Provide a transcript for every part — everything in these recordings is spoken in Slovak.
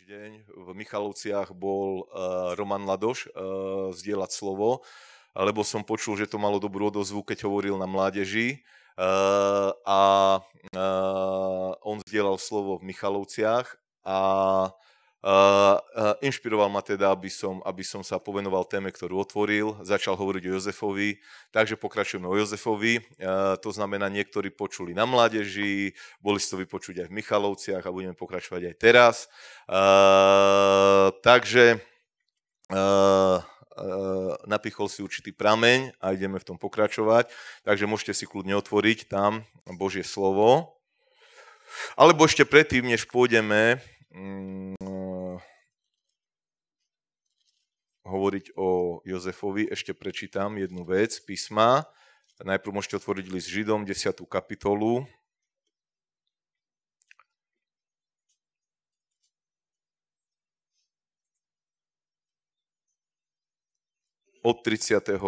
týždeň v Michalovciach bol uh, Roman Ladoš uh, zdieľať slovo, lebo som počul, že to malo dobrú odozvu, keď hovoril na mládeži uh, a uh, on zdieľal slovo v Michalovciach a inšpiroval ma teda, aby som, aby som sa povenoval téme, ktorú otvoril. Začal hovoriť o Jozefovi, takže pokračujeme o Jozefovi. Uh, to znamená, niektorí počuli na mládeži, boli ste to vypočuť aj v Michalovciach a budeme pokračovať aj teraz. Uh, takže uh, napichol si určitý prameň a ideme v tom pokračovať. Takže môžete si kľudne otvoriť tam Božie slovo. Alebo ešte predtým, než pôjdeme, mm, hovoriť o Jozefovi, ešte prečítam jednu vec písma. Najprv môžete otvoriť list Židom, 10. kapitolu. Od 35.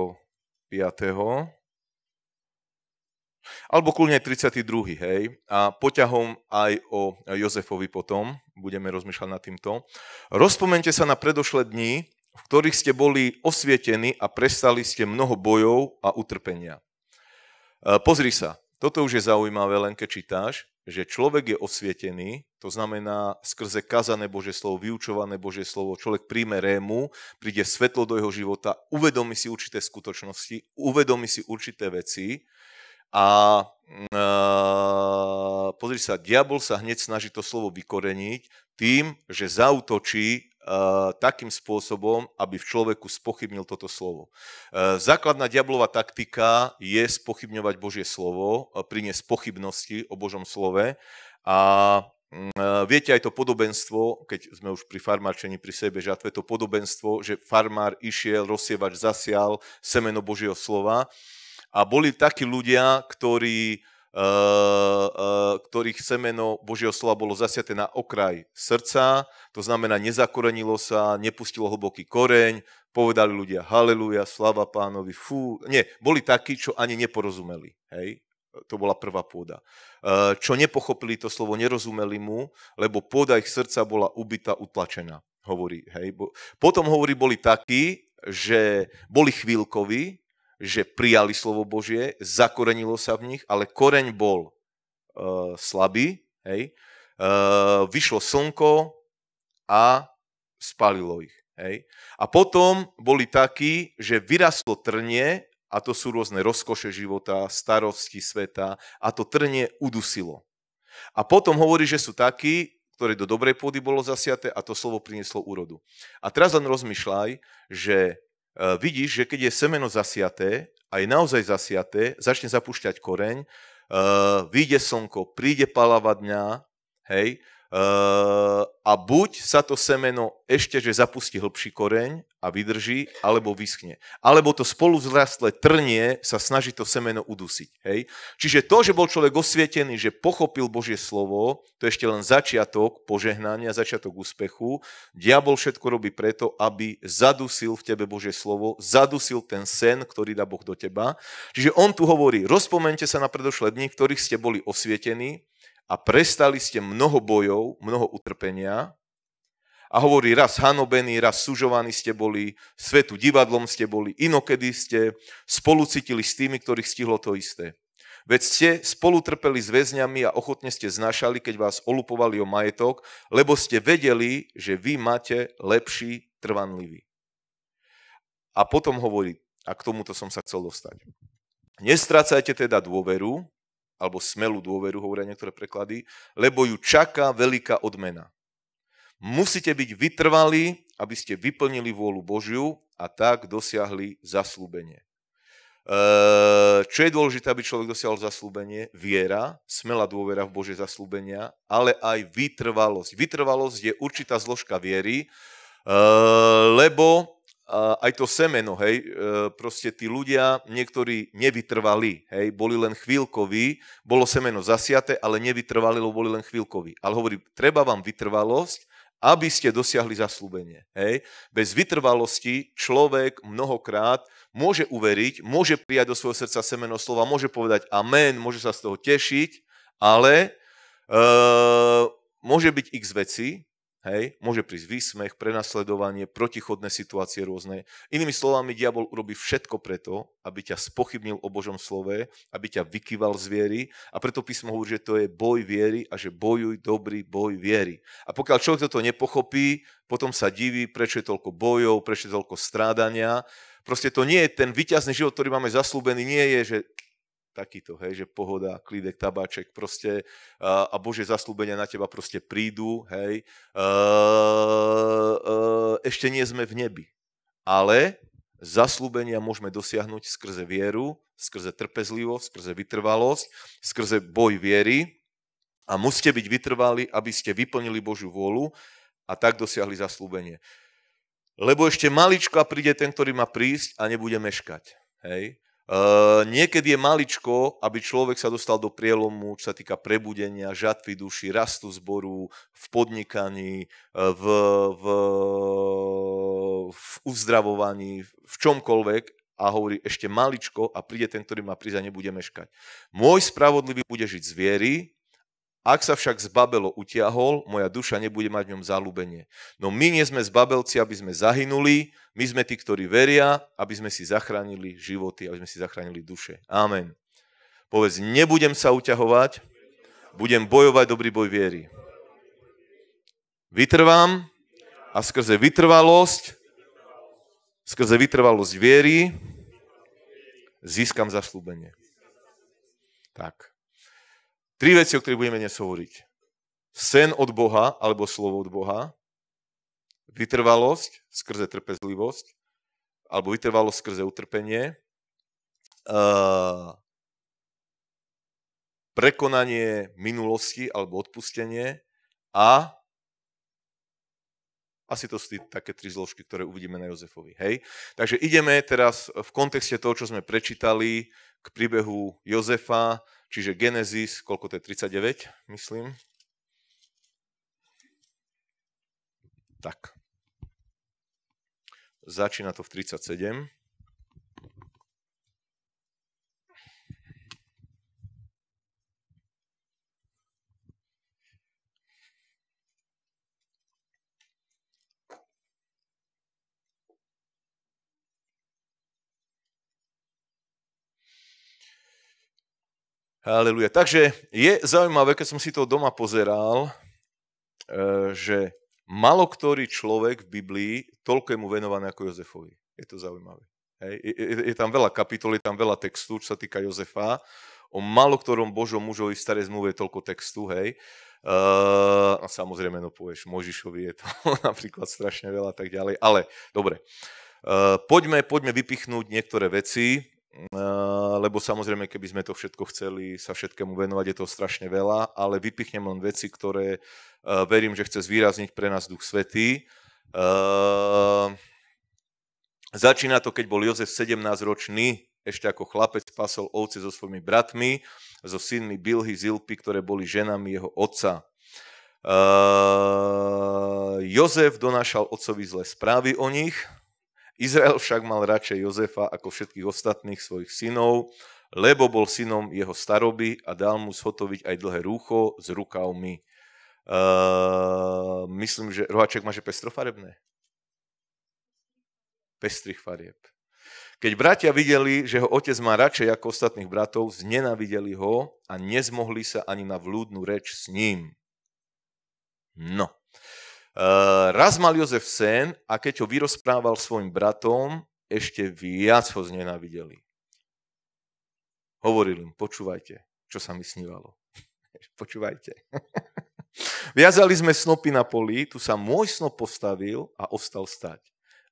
Alebo kľudne 32. hej. A poťahom aj o Jozefovi potom. Budeme rozmýšľať nad týmto. Rozpomente sa na predošlé dni, v ktorých ste boli osvietení a prestali ste mnoho bojov a utrpenia. E, pozri sa, toto už je zaujímavé, len keď čítáš, že človek je osvietený, to znamená skrze kazané Božie slovo, vyučované Božie slovo, človek príjme rému, príde svetlo do jeho života, uvedomí si určité skutočnosti, uvedomí si určité veci a mm, e, pozri sa, diabol sa hneď snaží to slovo vykoreniť, tým, že zautočí e, takým spôsobom, aby v človeku spochybnil toto slovo. E, základná diablová taktika je spochybňovať Božie slovo, e, priniesť pochybnosti o Božom slove a mm, Viete aj to podobenstvo, keď sme už pri farmárčení pri sebe žatve, to podobenstvo, že farmár išiel, rozsievač zasial semeno Božieho slova a boli takí ľudia, ktorí Eh, eh, ktorých semeno Božieho slova bolo zasiaté na okraj srdca, to znamená nezakorenilo sa, nepustilo hlboký koreň, povedali ľudia haleluja, slava pánovi, fú. Nie, boli takí, čo ani neporozumeli. Hej? To bola prvá pôda. Eh, čo nepochopili to slovo, nerozumeli mu, lebo pôda ich srdca bola ubytá, utlačená. Hovorí, hej. Potom hovorí, boli takí, že boli chvíľkoví, že prijali slovo Božie, zakorenilo sa v nich, ale koreň bol e, slabý, hej. E, vyšlo slnko a spalilo ich. Hej. A potom boli takí, že vyrastlo trnie, a to sú rôzne rozkoše života, starosti sveta, a to trnie udusilo. A potom hovorí, že sú takí, ktoré do dobrej pôdy bolo zasiate a to slovo prinieslo úrodu. A teraz len rozmýšľaj, že E, vidíš, že keď je semeno zasiaté a je naozaj zasiaté, začne zapúšťať koreň, e, vyjde slnko, príde palava dňa, hej, Eh, a buď sa to semeno ešte, že zapustí hlbší koreň a vydrží, alebo vyschne. Alebo to spolu spoluzrastlé trnie sa snaží to semeno udusiť. Hej? Čiže to, že bol človek osvietený, že pochopil Božie slovo, to je ešte len začiatok požehnania, začiatok úspechu. Diabol všetko robí preto, aby zadusil v tebe Božie slovo, zadusil ten sen, ktorý dá Boh do teba. Čiže on tu hovorí, rozpomente sa na predošlé dni, v ktorých ste boli osvietení, a prestali ste mnoho bojov, mnoho utrpenia. A hovorí, raz hanobení, raz sužovaní ste boli, svetu divadlom ste boli, inokedy ste spolucitili s tými, ktorých stihlo to isté. Veď ste spolu trpeli s väzňami a ochotne ste znašali, keď vás olupovali o majetok, lebo ste vedeli, že vy máte lepší trvanlivý. A potom hovorí, a k tomuto som sa chcel dostať. Nestrácajte teda dôveru, alebo smelú dôveru, hovoria niektoré preklady, lebo ju čaká veľká odmena. Musíte byť vytrvalí, aby ste vyplnili vôľu Božiu a tak dosiahli zaslúbenie. Čo je dôležité, aby človek dosiahol zaslúbenie? Viera, smelá dôvera v Bože zaslúbenia, ale aj vytrvalosť. Vytrvalosť je určitá zložka viery, lebo a aj to semeno, hej, e, proste tí ľudia, niektorí nevytrvali, hej, boli len chvíľkoví, bolo semeno zasiate, ale nevytrvali, lebo boli len chvíľkoví. Ale hovorí, treba vám vytrvalosť, aby ste dosiahli zaslúbenie. Hej. Bez vytrvalosti človek mnohokrát môže uveriť, môže prijať do svojho srdca semeno slova, môže povedať amen, môže sa z toho tešiť, ale e, môže byť x veci, Hej, môže prísť výsmech, prenasledovanie, protichodné situácie rôzne. Inými slovami, diabol urobí všetko preto, aby ťa spochybnil o Božom slove, aby ťa vykyval z viery a preto písmo hovorí, že to je boj viery a že bojuj dobrý boj viery. A pokiaľ človek toto nepochopí, potom sa diví, prečo je toľko bojov, prečo je toľko strádania. Proste to nie je ten vyťazný život, ktorý máme zaslúbený, nie je, že takýto, hej, že pohoda, klídek, tabáček, proste uh, a Bože zaslúbenia na teba proste prídu, hej. Uh, uh, ešte nie sme v nebi, ale zaslúbenia môžeme dosiahnuť skrze vieru, skrze trpezlivosť, skrze vytrvalosť, skrze boj viery a musíte byť vytrvali, aby ste vyplnili Božiu vôľu a tak dosiahli zaslúbenie. Lebo ešte maličko a príde ten, ktorý má prísť a nebude meškať. Hej? Eh, niekedy je maličko, aby človek sa dostal do prielomu, čo sa týka prebudenia, žatvy duši, rastu zboru, v podnikaní, eh, v, v, v uzdravovaní, v čomkoľvek a hovorí ešte maličko a príde ten, ktorý má prísť a nebude meškať. Môj spravodlivý bude žiť z viery, ak sa však z Babelo utiahol, moja duša nebude mať v ňom zalúbenie. No my nie sme z Babelci, aby sme zahynuli, my sme tí, ktorí veria, aby sme si zachránili životy, aby sme si zachránili duše. Amen. Povedz, nebudem sa uťahovať, budem bojovať dobrý boj viery. Vytrvám a skrze vytrvalosť, skrze vytrvalosť viery, získam zaslúbenie. Tak. Tri veci, o ktorých budeme dnes hovoriť. Sen od Boha, alebo slovo od Boha, vytrvalosť skrze trpezlivosť, alebo vytrvalosť skrze utrpenie, prekonanie minulosti alebo odpustenie a asi to sú také tri zložky, ktoré uvidíme na Jozefovi. Hej? Takže ideme teraz v kontexte toho, čo sme prečítali k príbehu Jozefa, Čiže Genesis, koľko to je, 39, myslím. Tak. Začína to v 37. Aleluja. Takže je zaujímavé, keď som si to doma pozeral, e, že malo ktorý človek v Biblii toľko je mu venované ako Jozefovi. Je to zaujímavé. Hej. Je, je, je tam veľa kapitol, je tam veľa textu, čo sa týka Jozefa. O malo ktorom Božom mužovi v starej zmluve je toľko textu, hej. Uh, a samozrejme, no povieš, Možišovi je to napríklad strašne veľa a tak ďalej, ale dobre. Uh, poďme, poďme vypichnúť niektoré veci, Eh, lebo samozrejme, keby sme to všetko chceli sa všetkému venovať, je to strašne veľa, ale vypichnem len veci, ktoré uh, verím, že chce zvýrazniť pre nás Duch Svetý. Uh, začína to, keď bol Jozef 17-ročný, ešte ako chlapec pasol ovce so svojimi bratmi, so synmi Bilhy, Zilpy, ktoré boli ženami jeho otca. Uh, Jozef donášal otcovi zlé správy o nich, Izrael však mal radšej Jozefa ako všetkých ostatných svojich synov, lebo bol synom jeho staroby a dal mu zhotoviť aj dlhé rúcho s rukavmi. Uh, myslím, že rohaček má, že pestrofarebné. Pestrých farieb. Keď bratia videli, že ho otec má radšej ako ostatných bratov, znenavideli ho a nezmohli sa ani na vlúdnu reč s ním. No. Eh, raz mal Jozef sen a keď ho vyrozprával svojim bratom, ešte viac ho znenavideli. Hovoril im, počúvajte, čo sa mi snívalo. počúvajte. Viazali sme snopy na poli, tu sa môj snop postavil a ostal stať.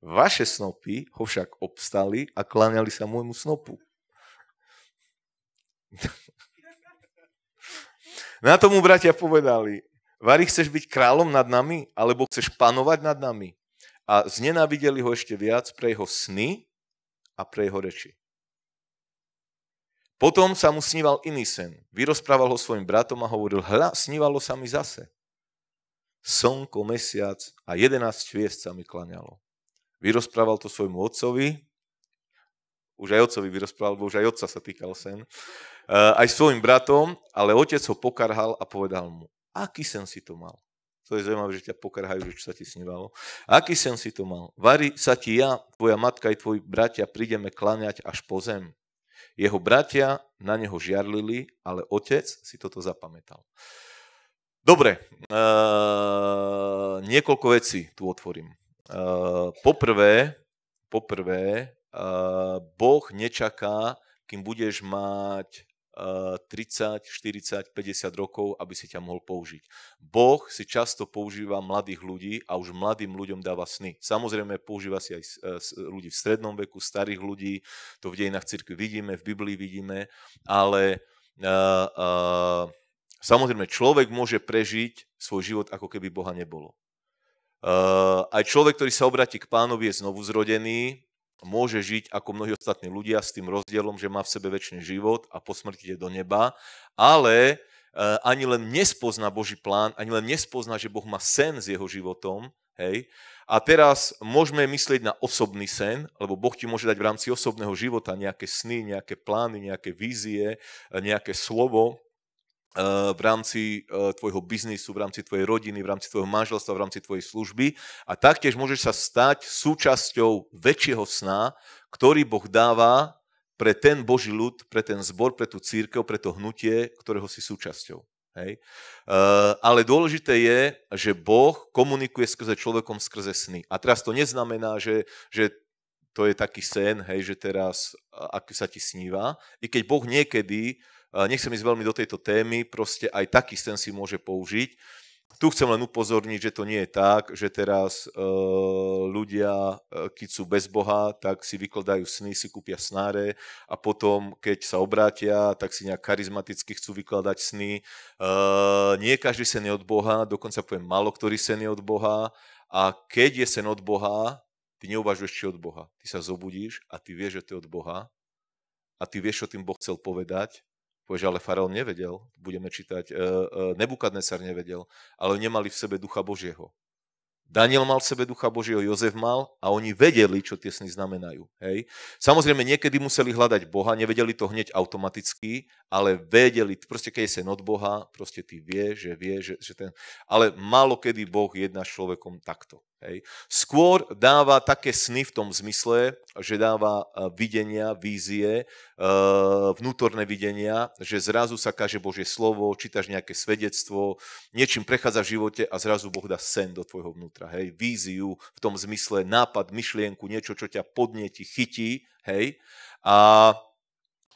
Vaše snopy ho však obstali a kláňali sa môjmu snopu. na tomu bratia povedali, Vary chceš byť kráľom nad nami, alebo chceš panovať nad nami? A znenávideli ho ešte viac pre jeho sny a pre jeho reči. Potom sa mu sníval iný sen. Vyrozprával ho svojim bratom a hovoril, hľa, snívalo sa mi zase. Slnko, mesiac a jedenáct hviezd sa mi klaňalo. Vyrozprával to svojmu otcovi, už aj otcovi vyrozprával, bo už aj otca sa týkal sen, e, aj svojim bratom, ale otec ho pokarhal a povedal mu, Aký sen si to mal? To je zaujímavé, že ťa pokrhajú, že čo sa ti snívalo. Aký sen si to mal? Vari sa ti ja, tvoja matka i tvoji bratia prídeme klaňať až po zem. Jeho bratia na neho žiarlili, ale otec si toto zapamätal. Dobre, uh, niekoľko vecí tu otvorím. Uh, poprvé, poprvé uh, Boh nečaká, kým budeš mať 30, 40, 50 rokov, aby si ťa mohol použiť. Boh si často používa mladých ľudí a už mladým ľuďom dáva sny. Samozrejme, používa si aj eh, ľudí v strednom veku, starých ľudí, to v dejinách cirkvi vidíme, v Biblii vidíme, ale uh, uh, samozrejme, človek môže prežiť svoj život, ako keby Boha nebolo. Uh, aj človek, ktorý sa obratí k pánovi, je znovu zrodený, môže žiť ako mnohí ostatní ľudia s tým rozdielom, že má v sebe väčší život a po smrti je do neba, ale e, ani len nespozná Boží plán, ani len nespozná, že Boh má sen s jeho životom. Hej? A teraz môžeme myslieť na osobný sen, lebo Boh ti môže dať v rámci osobného života nejaké sny, nejaké plány, nejaké vízie, e, nejaké slovo, Eh, v rámci eh, tvojho biznisu, v rámci tvojej rodiny, v rámci tvojho manželstva, v rámci tvojej služby a taktiež môžeš sa stať súčasťou väčšieho sna, ktorý Boh dáva pre ten Boží ľud, pre ten zbor, pre tú církev, pre to hnutie, ktorého si súčasťou. Hej. Eh, ale dôležité je, že Boh komunikuje skrze človekom skrze sny. A teraz to neznamená, že, že to je taký sen, hej, že teraz aký sa ti sníva. I keď Boh niekedy uh, Eh, nechcem ísť veľmi do tejto témy, proste aj taký sen si môže použiť. Tu chcem len upozorniť, že to nie je tak, že teraz e, ľudia, eh, keď sú bez Boha, tak si vykladajú sny, si kúpia snáre a potom, keď sa obrátia, tak si nejak charizmaticky chcú vykladať sny. E, nie každý sen je od Boha, dokonca poviem, malo ktorý sen je od Boha. A keď je sen od Boha, ty neuvažuješ, či od Boha. Ty sa zobudíš a ty vieš, že to je od Boha a ty vieš, čo tým Boh chcel povedať Povieš, ale Farel nevedel, budeme čítať, eh, eh, Nebukadnesar nevedel, ale nemali v sebe ducha Božieho. Daniel mal v sebe ducha Božieho, Jozef mal a oni vedeli, čo tie sny znamenajú. Hej. Samozrejme, niekedy museli hľadať Boha, nevedeli to hneď automaticky, ale vedeli, proste keď je sen od Boha, proste ty vie, že vie, že, že ten... Ale málo kedy Boh jedná s človekom takto. Hej. Skôr dáva také sny v tom zmysle, že dáva e, videnia, vízie, e, vnútorné videnia, že zrazu sa kaže Božie slovo, čítaš nejaké svedectvo, niečím prechádza v živote a zrazu Boh dá sen do tvojho vnútra. Hej. Víziu v tom zmysle, nápad, myšlienku, niečo, čo ťa podnieti, chytí. Hej. A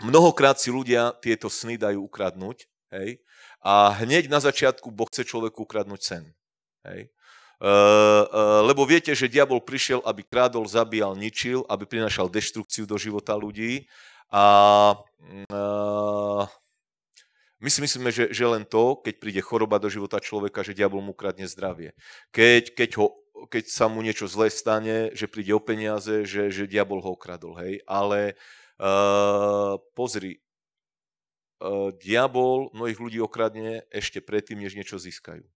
mnohokrát si ľudia tieto sny dajú ukradnúť. Hej. A hneď na začiatku Boh chce človeku ukradnúť sen. Hej lebo viete, že diabol prišiel, aby krádol, zabíjal, ničil, aby prinašal deštrukciu do života ľudí. A mm, my si myslíme, že, že len to, keď príde choroba do života človeka, že diabol mu kradne zdravie. Keď, keď, ho, keď sa mu niečo zlé stane, že príde o peniaze, že, že diabol ho okradol. Hej? Ale uh, pozri, uh, diabol mnohých ľudí okradne ešte predtým, než niečo získajú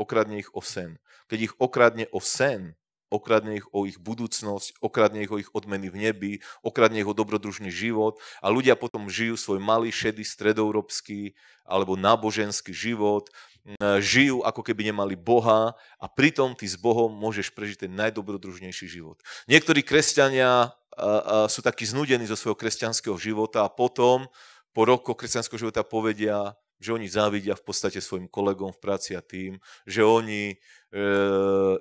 okradne ich o sen. Keď ich okradne o sen, okradne ich o ich budúcnosť, okradne ich o ich odmeny v nebi, okradne ich o dobrodružný život a ľudia potom žijú svoj malý, šedý, stredoeurópsky alebo náboženský život, žijú ako keby nemali Boha a pritom ty s Bohom môžeš prežiť ten najdobrodružnejší život. Niektorí kresťania sú takí znudení zo svojho kresťanského života a potom po roku kresťanského života povedia, že oni závidia v podstate svojim kolegom v práci a tým, že oni e,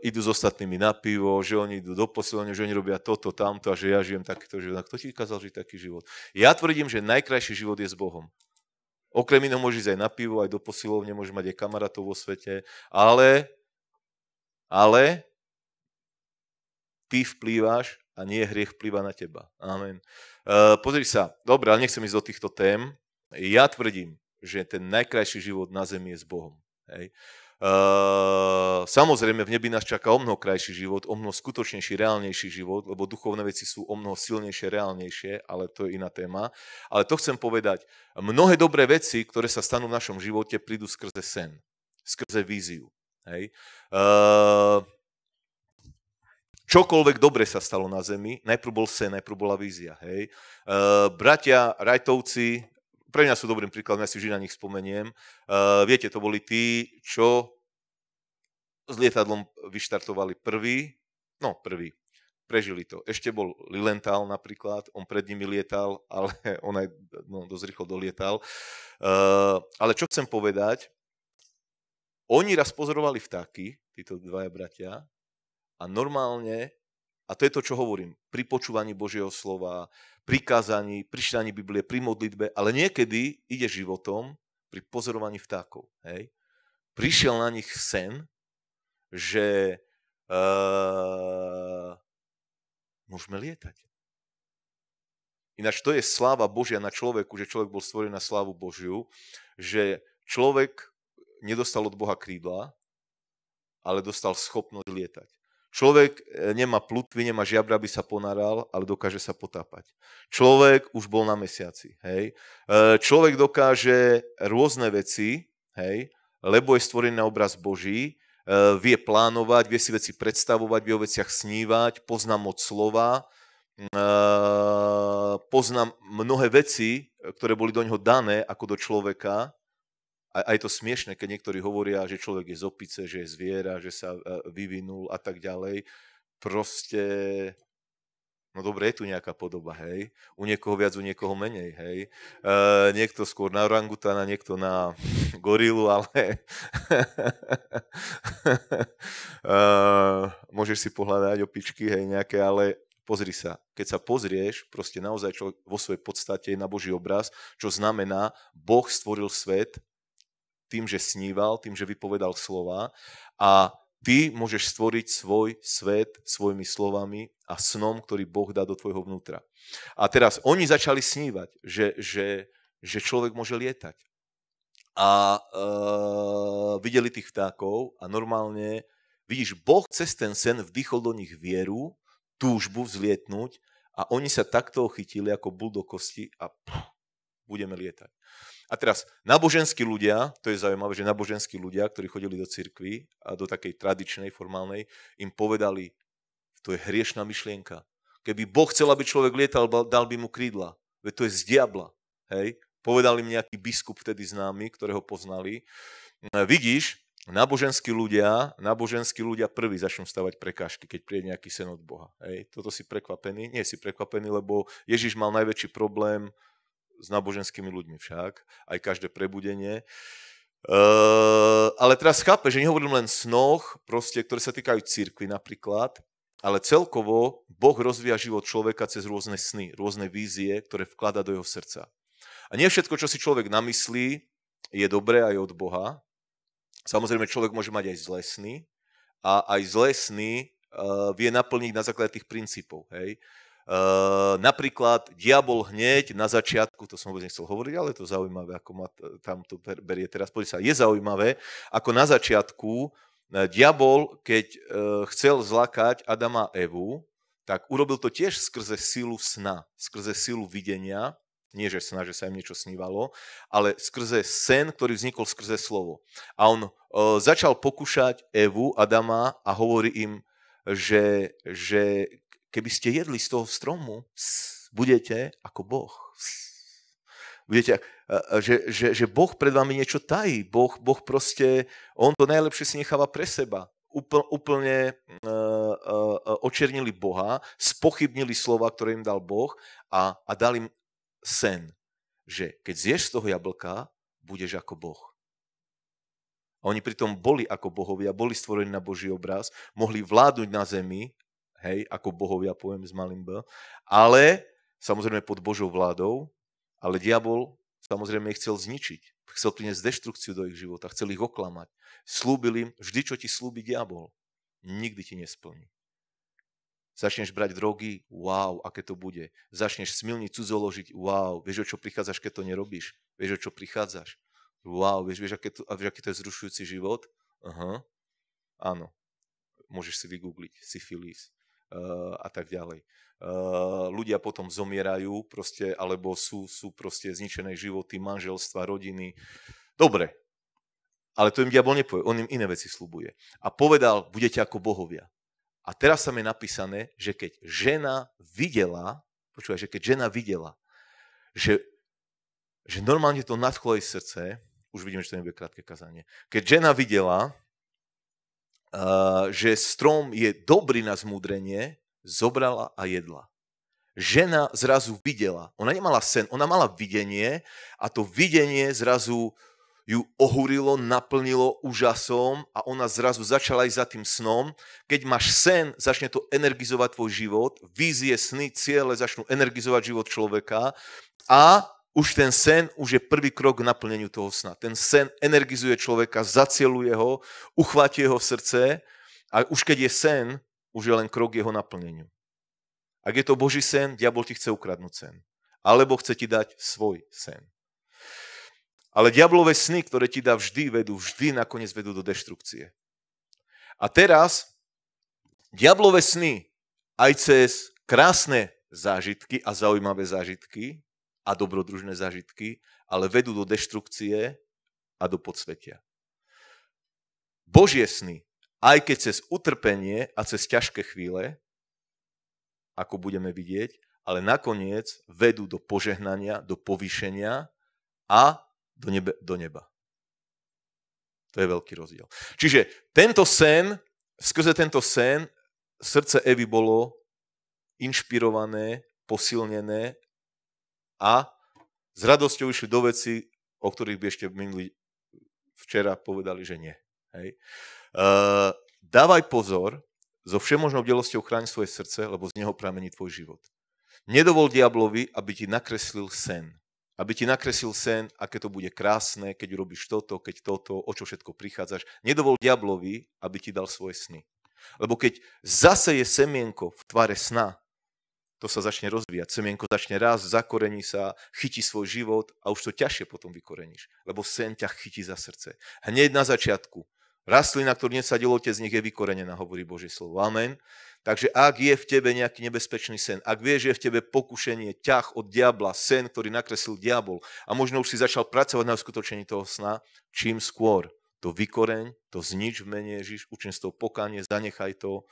idú s ostatnými na pivo, že oni idú do posilne, že oni robia toto, tamto a že ja žijem takýto život. A kto ti kázal žiť taký život? Ja tvrdím, že najkrajší život je s Bohom. Okrem iného môžeš ísť aj na pivo, aj do posilovne, môžeš mať aj kamarátov vo svete, ale, ale ty vplývaš a nie hriech vplýva na teba. Amen. E, pozri sa, dobre, ale nechcem ísť do týchto tém. Ja tvrdím, že ten najkrajší život na zemi je s Bohom. Hej. Uh, samozrejme, v nebi nás čaká o mnoho krajší život, o mnoho skutočnejší, reálnejší život, lebo duchovné veci sú o mnoho silnejšie, reálnejšie, ale to je iná téma. Ale to chcem povedať. Mnohé dobré veci, ktoré sa stanú v našom živote, prídu skrze sen, skrze víziu. Hej. Uh, čokoľvek dobre sa stalo na zemi, najprv bol sen, najprv bola vízia. Hej. Uh, bratia Rajtovci pre mňa sú dobrým príkladom, ja si vždy na nich spomeniem. Uh, viete, to boli tí, čo s lietadlom vyštartovali prvý, no prvý, prežili to. Ešte bol Lilenthal napríklad, on pred nimi lietal, ale on aj no, dosť rýchlo dolietal. Uh, ale čo chcem povedať, oni raz pozorovali vtáky, títo dvaja bratia, a normálne, a to je to, čo hovorím, pri počúvaní Božieho slova, prikázaní, pri čítaní Biblie, pri modlitbe, ale niekedy ide životom pri pozorovaní vtákov. Hej. Prišiel na nich sen, že uh, môžeme lietať. Ináč to je sláva Božia na človeku, že človek bol stvorený na slávu Božiu, že človek nedostal od Boha krídla, ale dostal schopnosť lietať. Človek e, nemá plutvy, nemá žiabra, aby sa ponaral, ale dokáže sa potápať. Človek už bol na mesiaci. Hej. E, človek dokáže rôzne veci, hej, lebo je stvorený na obraz Boží, e, vie plánovať, vie si veci predstavovať, vie o veciach snívať, pozná moc slova, poznám mnohé veci, ktoré boli do neho dané ako do človeka a, a je to smiešne, keď niektorí hovoria, že človek je z opice, že je zviera, že sa e, vyvinul a tak ďalej. Proste, no dobre, je tu nejaká podoba, hej. U niekoho viac, u niekoho menej, hej. E, niekto skôr na orangutana, niekto na gorilu, ale e, môžeš si pohľadať opičky, hej, nejaké, ale Pozri sa, keď sa pozrieš, proste naozaj človek vo svojej podstate na Boží obraz, čo znamená, Boh stvoril svet tým, že sníval, tým, že vypovedal slova a ty môžeš stvoriť svoj svet svojimi slovami a snom, ktorý Boh dá do tvojho vnútra. A teraz oni začali snívať, že, že, že človek môže lietať. A e, videli tých vtákov a normálne, vidíš, Boh cez ten sen vdychol do nich vieru, túžbu vzlietnúť a oni sa takto chytili, ako bul do kosti a pff, budeme lietať. A teraz, náboženskí ľudia, to je zaujímavé, že náboženskí ľudia, ktorí chodili do cirkvy a do takej tradičnej, formálnej, im povedali, to je hriešná myšlienka. Keby Boh chcel, aby človek lietal, dal by mu krídla. Veď to je z diabla. Hej? Povedal im nejaký biskup vtedy známy, ktorého poznali. No vidíš, náboženskí ľudia, náboženskí ľudia prví začnú stavať prekážky, keď príde nejaký sen od Boha. Hej. Toto si prekvapený? Nie si prekvapený, lebo Ježiš mal najväčší problém s náboženskými ľuďmi však, aj každé prebudenie. Uh, ale teraz chápe, že nehovorím len snoch, proste, ktoré sa týkajú cirkvy napríklad, ale celkovo Boh rozvíja život človeka cez rôzne sny, rôzne vízie, ktoré vklada do jeho srdca. A nie všetko, čo si človek namyslí, je dobré aj od Boha. Samozrejme, človek môže mať aj zlé sny a aj zlé sny uh, vie naplniť na základe tých princípov. Hej? Ehm, napríklad Diabol hneď na začiatku, to som vôbec nechcel hovoriť, ale je to zaujímavé, ako ma tam to berie teraz. sa, je zaujímavé, ako na začiatku e, Diabol, keď uh, chcel zlákať Adama a Evu, tak urobil to tiež skrze silu sna, skrze silu videnia, nie že sna, že sa im niečo snívalo, ale skrze sen, ktorý vznikol skrze slovo. A on e, začal pokúšať Evu, Adama a hovorí im, že, že keby ste jedli z toho stromu, budete ako Boh. Budete, že, že, že Boh pred vami niečo tají. Boh, boh proste, on to najlepšie si necháva pre seba. Úpl, úplne uh, e, uh, e, e, očernili Boha, spochybnili slova, ktoré im dal Boh a, a dal im sen, že keď zješ z toho jablka, budeš ako Boh. A oni pritom boli ako bohovia, boli stvorení na Boží obraz, mohli vládnuť na zemi hej, ako bohovia poviem s malým b, ale samozrejme pod Božou vládou, ale diabol samozrejme ich chcel zničiť, chcel priniesť deštrukciu do ich života, chcel ich oklamať. Slúbil im, vždy čo ti slúbi diabol, nikdy ti nesplní. Začneš brať drogy, wow, aké to bude. Začneš smilniť, cudzoložiť, wow, vieš, o čo prichádzaš, keď to nerobíš. Vieš, o čo prichádzaš. Wow, vieš, vieš, aké to, vieš aký to je zrušujúci život? Aha, áno. Môžeš si vygoogliť syfilis a tak ďalej. Eh, ľudia potom zomierajú proste, alebo sú, sú proste zničené životy, manželstva, rodiny. Dobre, ale to im diabol nepovie, on im iné veci slubuje. A povedal, budete ako bohovia. A teraz sa je napísané, že keď žena videla, počúvaj, že keď žena videla, že, že normálne to nadchlo jej srdce, už vidíme, že to nebude krátke kazanie, keď žena videla, že strom je dobrý na zmúdrenie, zobrala a jedla. Žena zrazu videla. Ona nemala sen, ona mala videnie a to videnie zrazu ju ohurilo, naplnilo úžasom a ona zrazu začala ísť za tým snom. Keď máš sen, začne to energizovať tvoj život, vízie, sny, ciele začnú energizovať život človeka a už ten sen už je prvý krok k naplneniu toho sna. Ten sen energizuje človeka, zacieluje ho, uchváti jeho v srdce a už keď je sen, už je len krok k jeho naplneniu. Ak je to Boží sen, diabol ti chce ukradnúť sen. Alebo chce ti dať svoj sen. Ale diablové sny, ktoré ti dá vždy vedú, vždy nakoniec vedú do deštrukcie. A teraz diablové sny aj cez krásne zážitky a zaujímavé zážitky a dobrodružné zážitky, ale vedú do deštrukcie a do podsvetia. Božie sny, aj keď cez utrpenie a cez ťažké chvíle, ako budeme vidieť, ale nakoniec vedú do požehnania, do povýšenia a do, nebe, do neba. To je veľký rozdiel. Čiže tento sen, skrze tento sen, srdce Evy bolo inšpirované, posilnené a s radosťou išli do veci, o ktorých by ešte minulý včera povedali, že nie. Hej. E, dávaj pozor, so všemožnou delosťou chráň svoje srdce, lebo z neho pramení tvoj život. Nedovol diablovi, aby ti nakreslil sen. Aby ti nakreslil sen, aké to bude krásne, keď urobíš toto, keď toto, o čo všetko prichádzaš. Nedovol diablovi, aby ti dal svoje sny. Lebo keď zase je semienko v tvare sna, to sa začne rozvíjať. Semienko začne raz, zakorení sa, chytí svoj život a už to ťažšie potom vykoreníš, lebo sen ťa chytí za srdce. Hneď na začiatku. Rastlina, ktorú nesadil otec, nech je vykorenená, hovorí Božie slovo. Amen. Takže ak je v tebe nejaký nebezpečný sen, ak vieš, že je v tebe pokušenie, ťah od diabla, sen, ktorý nakreslil diabol a možno už si začal pracovať na uskutočení toho sna, čím skôr to vykoreň, to znič v mene Ježiš, učin z toho pokanie, zanechaj to,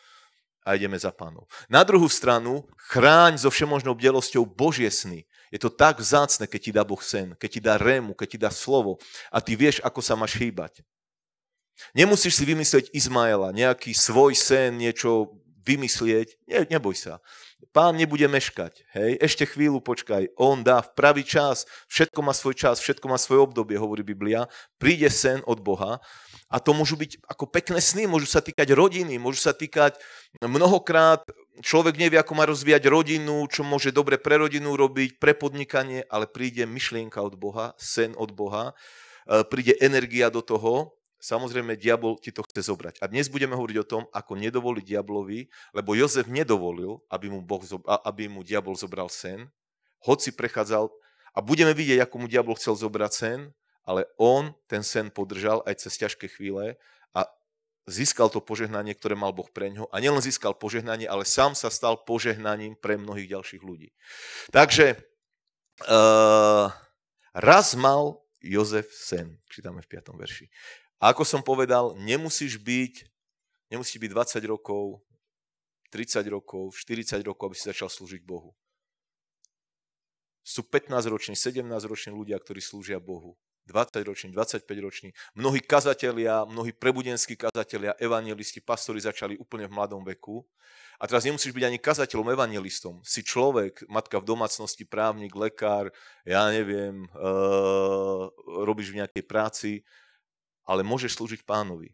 a ideme za pánom. Na druhú stranu, chráň so všemožnou bdelosťou Božie sny. Je to tak vzácne, keď ti dá Boh sen, keď ti dá rému, keď ti dá slovo a ty vieš, ako sa máš chýbať. Nemusíš si vymyslieť Izmaela, nejaký svoj sen, niečo vymyslieť. Nie, neboj sa. Pán nebude meškať. Hej? Ešte chvíľu počkaj. On dá v pravý čas. Všetko má svoj čas, všetko má svoje obdobie, hovorí Biblia. Príde sen od Boha a to môžu byť ako pekné sny, môžu sa týkať rodiny, môžu sa týkať mnohokrát, človek nevie, ako má rozvíjať rodinu, čo môže dobre pre rodinu robiť, pre podnikanie, ale príde myšlienka od Boha, sen od Boha, e, príde energia do toho, samozrejme diabol ti to chce zobrať. A dnes budeme hovoriť o tom, ako nedovoliť diablovi, lebo Jozef nedovolil, aby mu, boh, aby mu diabol zobral sen, hoci prechádzal a budeme vidieť, ako mu diabol chcel zobrať sen, ale on ten sen podržal aj cez ťažké chvíle a získal to požehnanie, ktoré mal Boh pre ňo. A nielen získal požehnanie, ale sám sa stal požehnaním pre mnohých ďalších ľudí. Takže uh, raz mal Jozef sen, čítame v 5. verši. A ako som povedal, nemusíš byť, nemusí byť 20 rokov, 30 rokov, 40 rokov, aby si začal slúžiť Bohu. Sú 15-roční, 17-roční ľudia, ktorí slúžia Bohu 20-roční, 25-roční. Mnohí kazatelia, mnohí prebudenskí kazatelia, evangelisti, pastori začali úplne v mladom veku. A teraz nemusíš byť ani kazateľom, evangelistom. Si človek, matka v domácnosti, právnik, lekár, ja neviem, e, robíš v nejakej práci, ale môžeš slúžiť pánovi.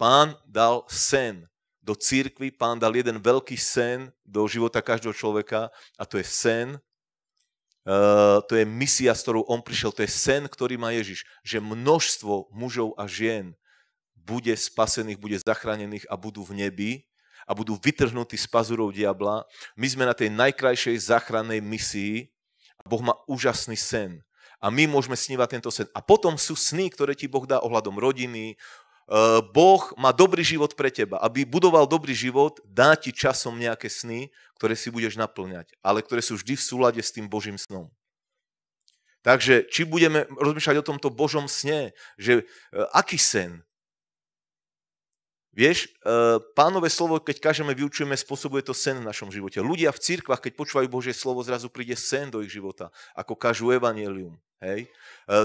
Pán dal sen do církvy, pán dal jeden veľký sen do života každého človeka a to je sen Eh, to je misia, s ktorou on prišiel, to je sen, ktorý má Ježiš, že množstvo mužov a žien bude spasených, bude zachránených a budú v nebi a budú vytrhnutí z pazurov diabla. My sme na tej najkrajšej záchrannej misii a Boh má úžasný sen. A my môžeme snívať tento sen. A potom sú sny, ktoré ti Boh dá ohľadom rodiny, Eh, boh má dobrý život pre teba. Aby budoval dobrý život, dá ti časom nejaké sny, ktoré si budeš naplňať, ale ktoré sú vždy v súlade s tým Božím snom. Takže či budeme rozmýšľať o tomto Božom sne, že eh, aký sen? Vieš, eh, pánové slovo, keď kažeme, vyučujeme, spôsobuje to sen v našom živote. Ľudia v cirkvách, keď počúvajú Božie slovo, zrazu príde sen do ich života, ako kažu evanelium. Hej?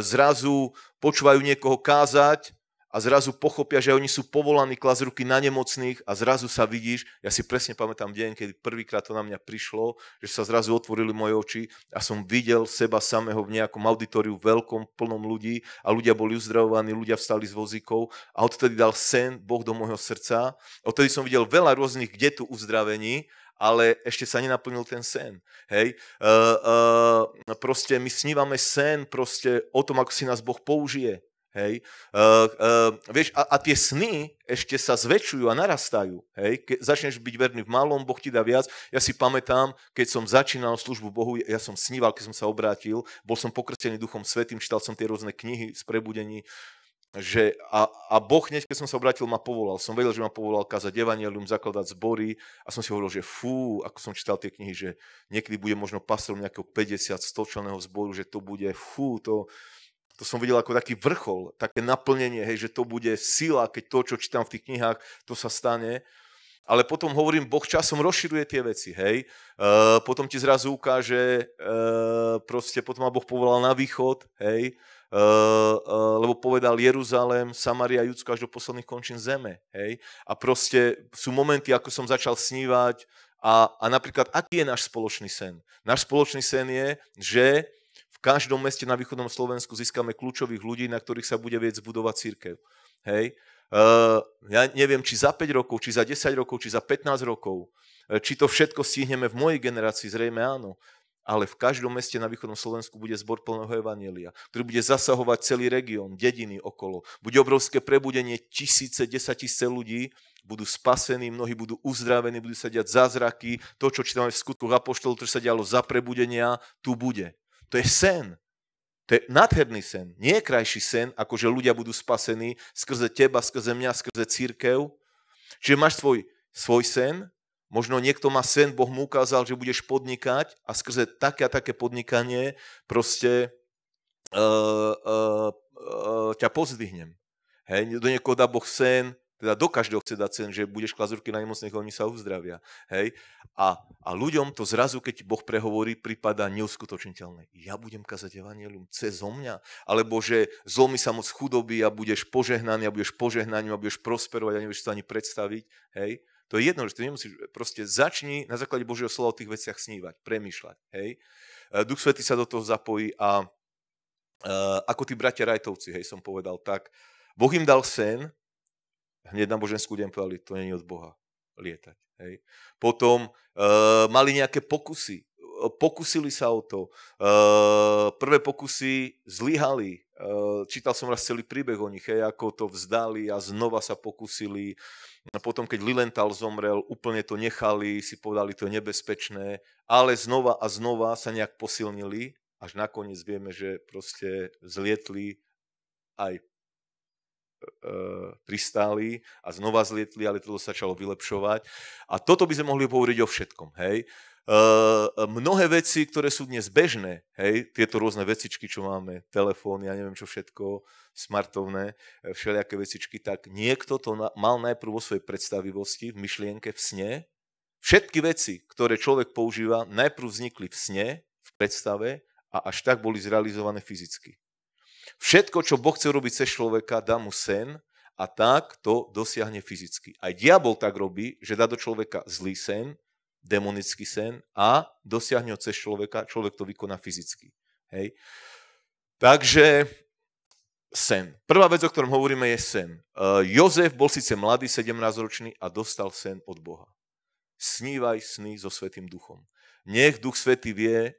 Zrazu počúvajú niekoho kázať a zrazu pochopia, že oni sú povolaní klas ruky na nemocných a zrazu sa vidíš, ja si presne pamätám deň, kedy prvýkrát to na mňa prišlo, že sa zrazu otvorili moje oči a som videl seba samého v nejakom auditoriu veľkom, plnom ľudí a ľudia boli uzdravovaní, ľudia vstali z vozíkov a odtedy dal sen Boh do môjho srdca. Odtedy som videl veľa rôznych tu uzdravení, ale ešte sa nenaplnil ten sen. Hej? Uh, uh, proste my snívame sen proste o tom, ako si nás Boh použije. Hej. Uh, uh, vieš, a, a tie sny ešte sa zväčšujú a narastajú. Hej. Ke, začneš byť verný v malom, Boh ti dá viac. Ja si pamätám, keď som začínal službu Bohu, ja som sníval, keď som sa obrátil, bol som pokrstený Duchom Svetým, čítal som tie rôzne knihy z prebudení, že a, a Boh hneď, keď som sa obrátil, ma povolal. Som vedel, že ma povolal kazať evangelium, zakladať zbory a som si hovoril, že fú, ako som čítal tie knihy, že niekedy bude možno pastorom nejakého 50-100 členého zboru, že to bude fú, to, to som videl ako taký vrchol, také naplnenie, hej, že to bude sila, keď to, čo čítam v tých knihách, to sa stane. Ale potom hovorím, Boh časom rozširuje tie veci, hej. E, potom ti zrazu ukáže, e, proste potom ma Boh povolal na východ, hej. E, e, lebo povedal Jeruzalém, Samaria, Judsko až do posledných končín zeme, hej. A proste sú momenty, ako som začal snívať a, a napríklad, aký je náš spoločný sen? Náš spoločný sen je, že v každom meste na východnom Slovensku získame kľúčových ľudí, na ktorých sa bude viec budovať církev. Hej? Uh, ja neviem, či za 5 rokov, či za 10 rokov, či za 15 rokov, eh, či to všetko stihneme v mojej generácii, zrejme áno, ale v každom meste na východnom Slovensku bude zbor plného evanielia, ktorý bude zasahovať celý región, dediny okolo. Bude obrovské prebudenie, tisíce, desaťtisíce ľudí budú spasení, mnohí budú uzdravení, budú sa diať zázraky. To, čo čítame v skutku apoštolov, to, čo sa dialo za prebudenia, tu bude. To je sen. To je nádherný sen. Nie je krajší sen, ako že ľudia budú spasení skrze teba, skrze mňa, skrze církev. Čiže máš svoj, svoj sen, možno niekto má sen, Boh mu ukázal, že budeš podnikať a skrze také a také podnikanie proste uh, uh, uh, ťa pozdvihnem. Hej, do niekoho dá Boh sen, teda do každého chce dať sen, že budeš klásť ruky na nemocných, oni sa uzdravia. Hej? A, a ľuďom to zrazu, keď Boh prehovorí, prípada neuskutočniteľné. Ja budem kazať evanielium cez mňa. Alebo že zlomy sa moc chudoby a budeš požehnaný a budeš požehnaný a budeš prosperovať a nevieš to ani predstaviť. Hej? To je jedno, že to nemusíš, proste začni na základe Božieho slova o tých veciach snívať, premýšľať. Hej? E, Duch Svetý sa do toho zapojí a, a e, ako tí bratia Rajtovci, hej, som povedal tak, Boh im dal sen hneď na boženskú deň povedali, to není od Boha lietať. Hej. Potom e, mali nejaké pokusy, eh, pokusili sa o to. E, prvé pokusy zlyhali. E, čítal som raz celý príbeh o nich, hej, ako to vzdali a znova sa pokusili. A potom, keď Lilental zomrel, úplne to nechali, si povedali, to je nebezpečné, ale znova a znova sa nejak posilnili, až nakoniec vieme, že proste zlietli aj E, pristáli a znova zlietli a lietadlo sa začalo vylepšovať. A toto by sme mohli povedať o všetkom. Hej? Uh, mnohé veci, ktoré sú dnes bežné, hej, tieto rôzne vecičky, čo máme, telefóny, ja neviem čo všetko, smartovné, e, všelijaké vecičky, tak niekto to na, mal najprv vo svojej predstavivosti, v myšlienke, v sne. Všetky veci, ktoré človek používa, najprv vznikli v sne, v predstave a až tak boli zrealizované fyzicky. Všetko, čo Boh chce robiť cez človeka, dá mu sen a tak to dosiahne fyzicky. Aj diabol tak robí, že dá do človeka zlý sen, demonický sen a dosiahne ho cez človeka, človek to vykoná fyzicky. Hej. Takže sen. Prvá vec, o ktorom hovoríme, je sen. E, Jozef bol síce mladý, 17-ročný a dostal sen od Boha. Snívaj sny so Svetým duchom. Nech Duch Svetý vie,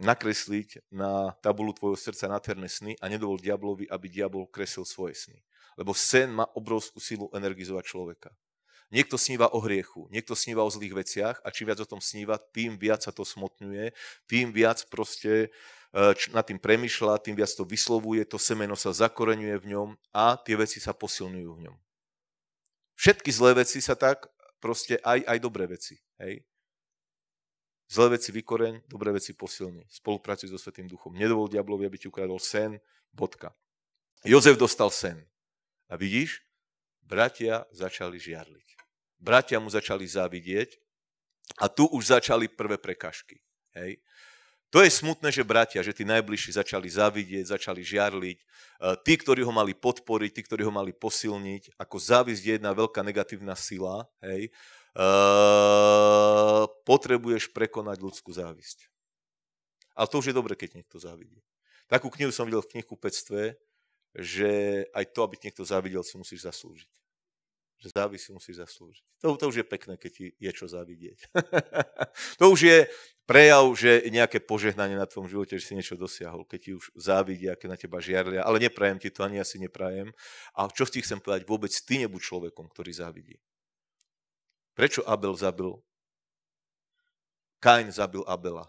nakresliť na tabulu tvojho srdca nádherné sny a nedovol diablovi, aby diabol kresil svoje sny. Lebo sen má obrovskú silu energizovať človeka. Niekto sníva o hriechu, niekto sníva o zlých veciach a čím viac o tom sníva, tým viac sa to smotňuje, tým viac proste e, nad tým premyšľa, tým viac to vyslovuje, to semeno sa zakoreňuje v ňom a tie veci sa posilňujú v ňom. Všetky zlé veci sa tak, proste aj, aj dobré veci. Hej? Zlé veci vykoreň, dobré veci posilni. Spolupracuj so Svetým duchom. Nedovol diablovi, aby ti ukradol sen. Bodka. Jozef dostal sen. A vidíš, bratia začali žiarliť. Bratia mu začali závidieť a tu už začali prvé prekažky. Hej. To je smutné, že bratia, že tí najbližší začali zavidieť, začali žiarliť. E, tí, ktorí ho mali podporiť, tí, ktorí ho mali posilniť, ako závisť je jedna veľká negatívna sila, hej, potrebuješ prekonať ľudskú závisť. A to už je dobre, keď niekto závidí. Takú knihu som videl v pectve, že aj to, aby niekto závidel, si musíš zaslúžiť. Že závisť si musíš zaslúžiť. To, to už je pekné, keď ti je čo závidieť. to už je prejav, že nejaké požehnanie na tvojom živote, že si niečo dosiahol, keď ti už závidia, keď na teba žiarlia, ale neprajem ti to, ani asi neprajem. A čo ti chcem povedať, vôbec ty nebuď človekom, ktorý závidí. Prečo Abel zabil? Kain zabil Abela.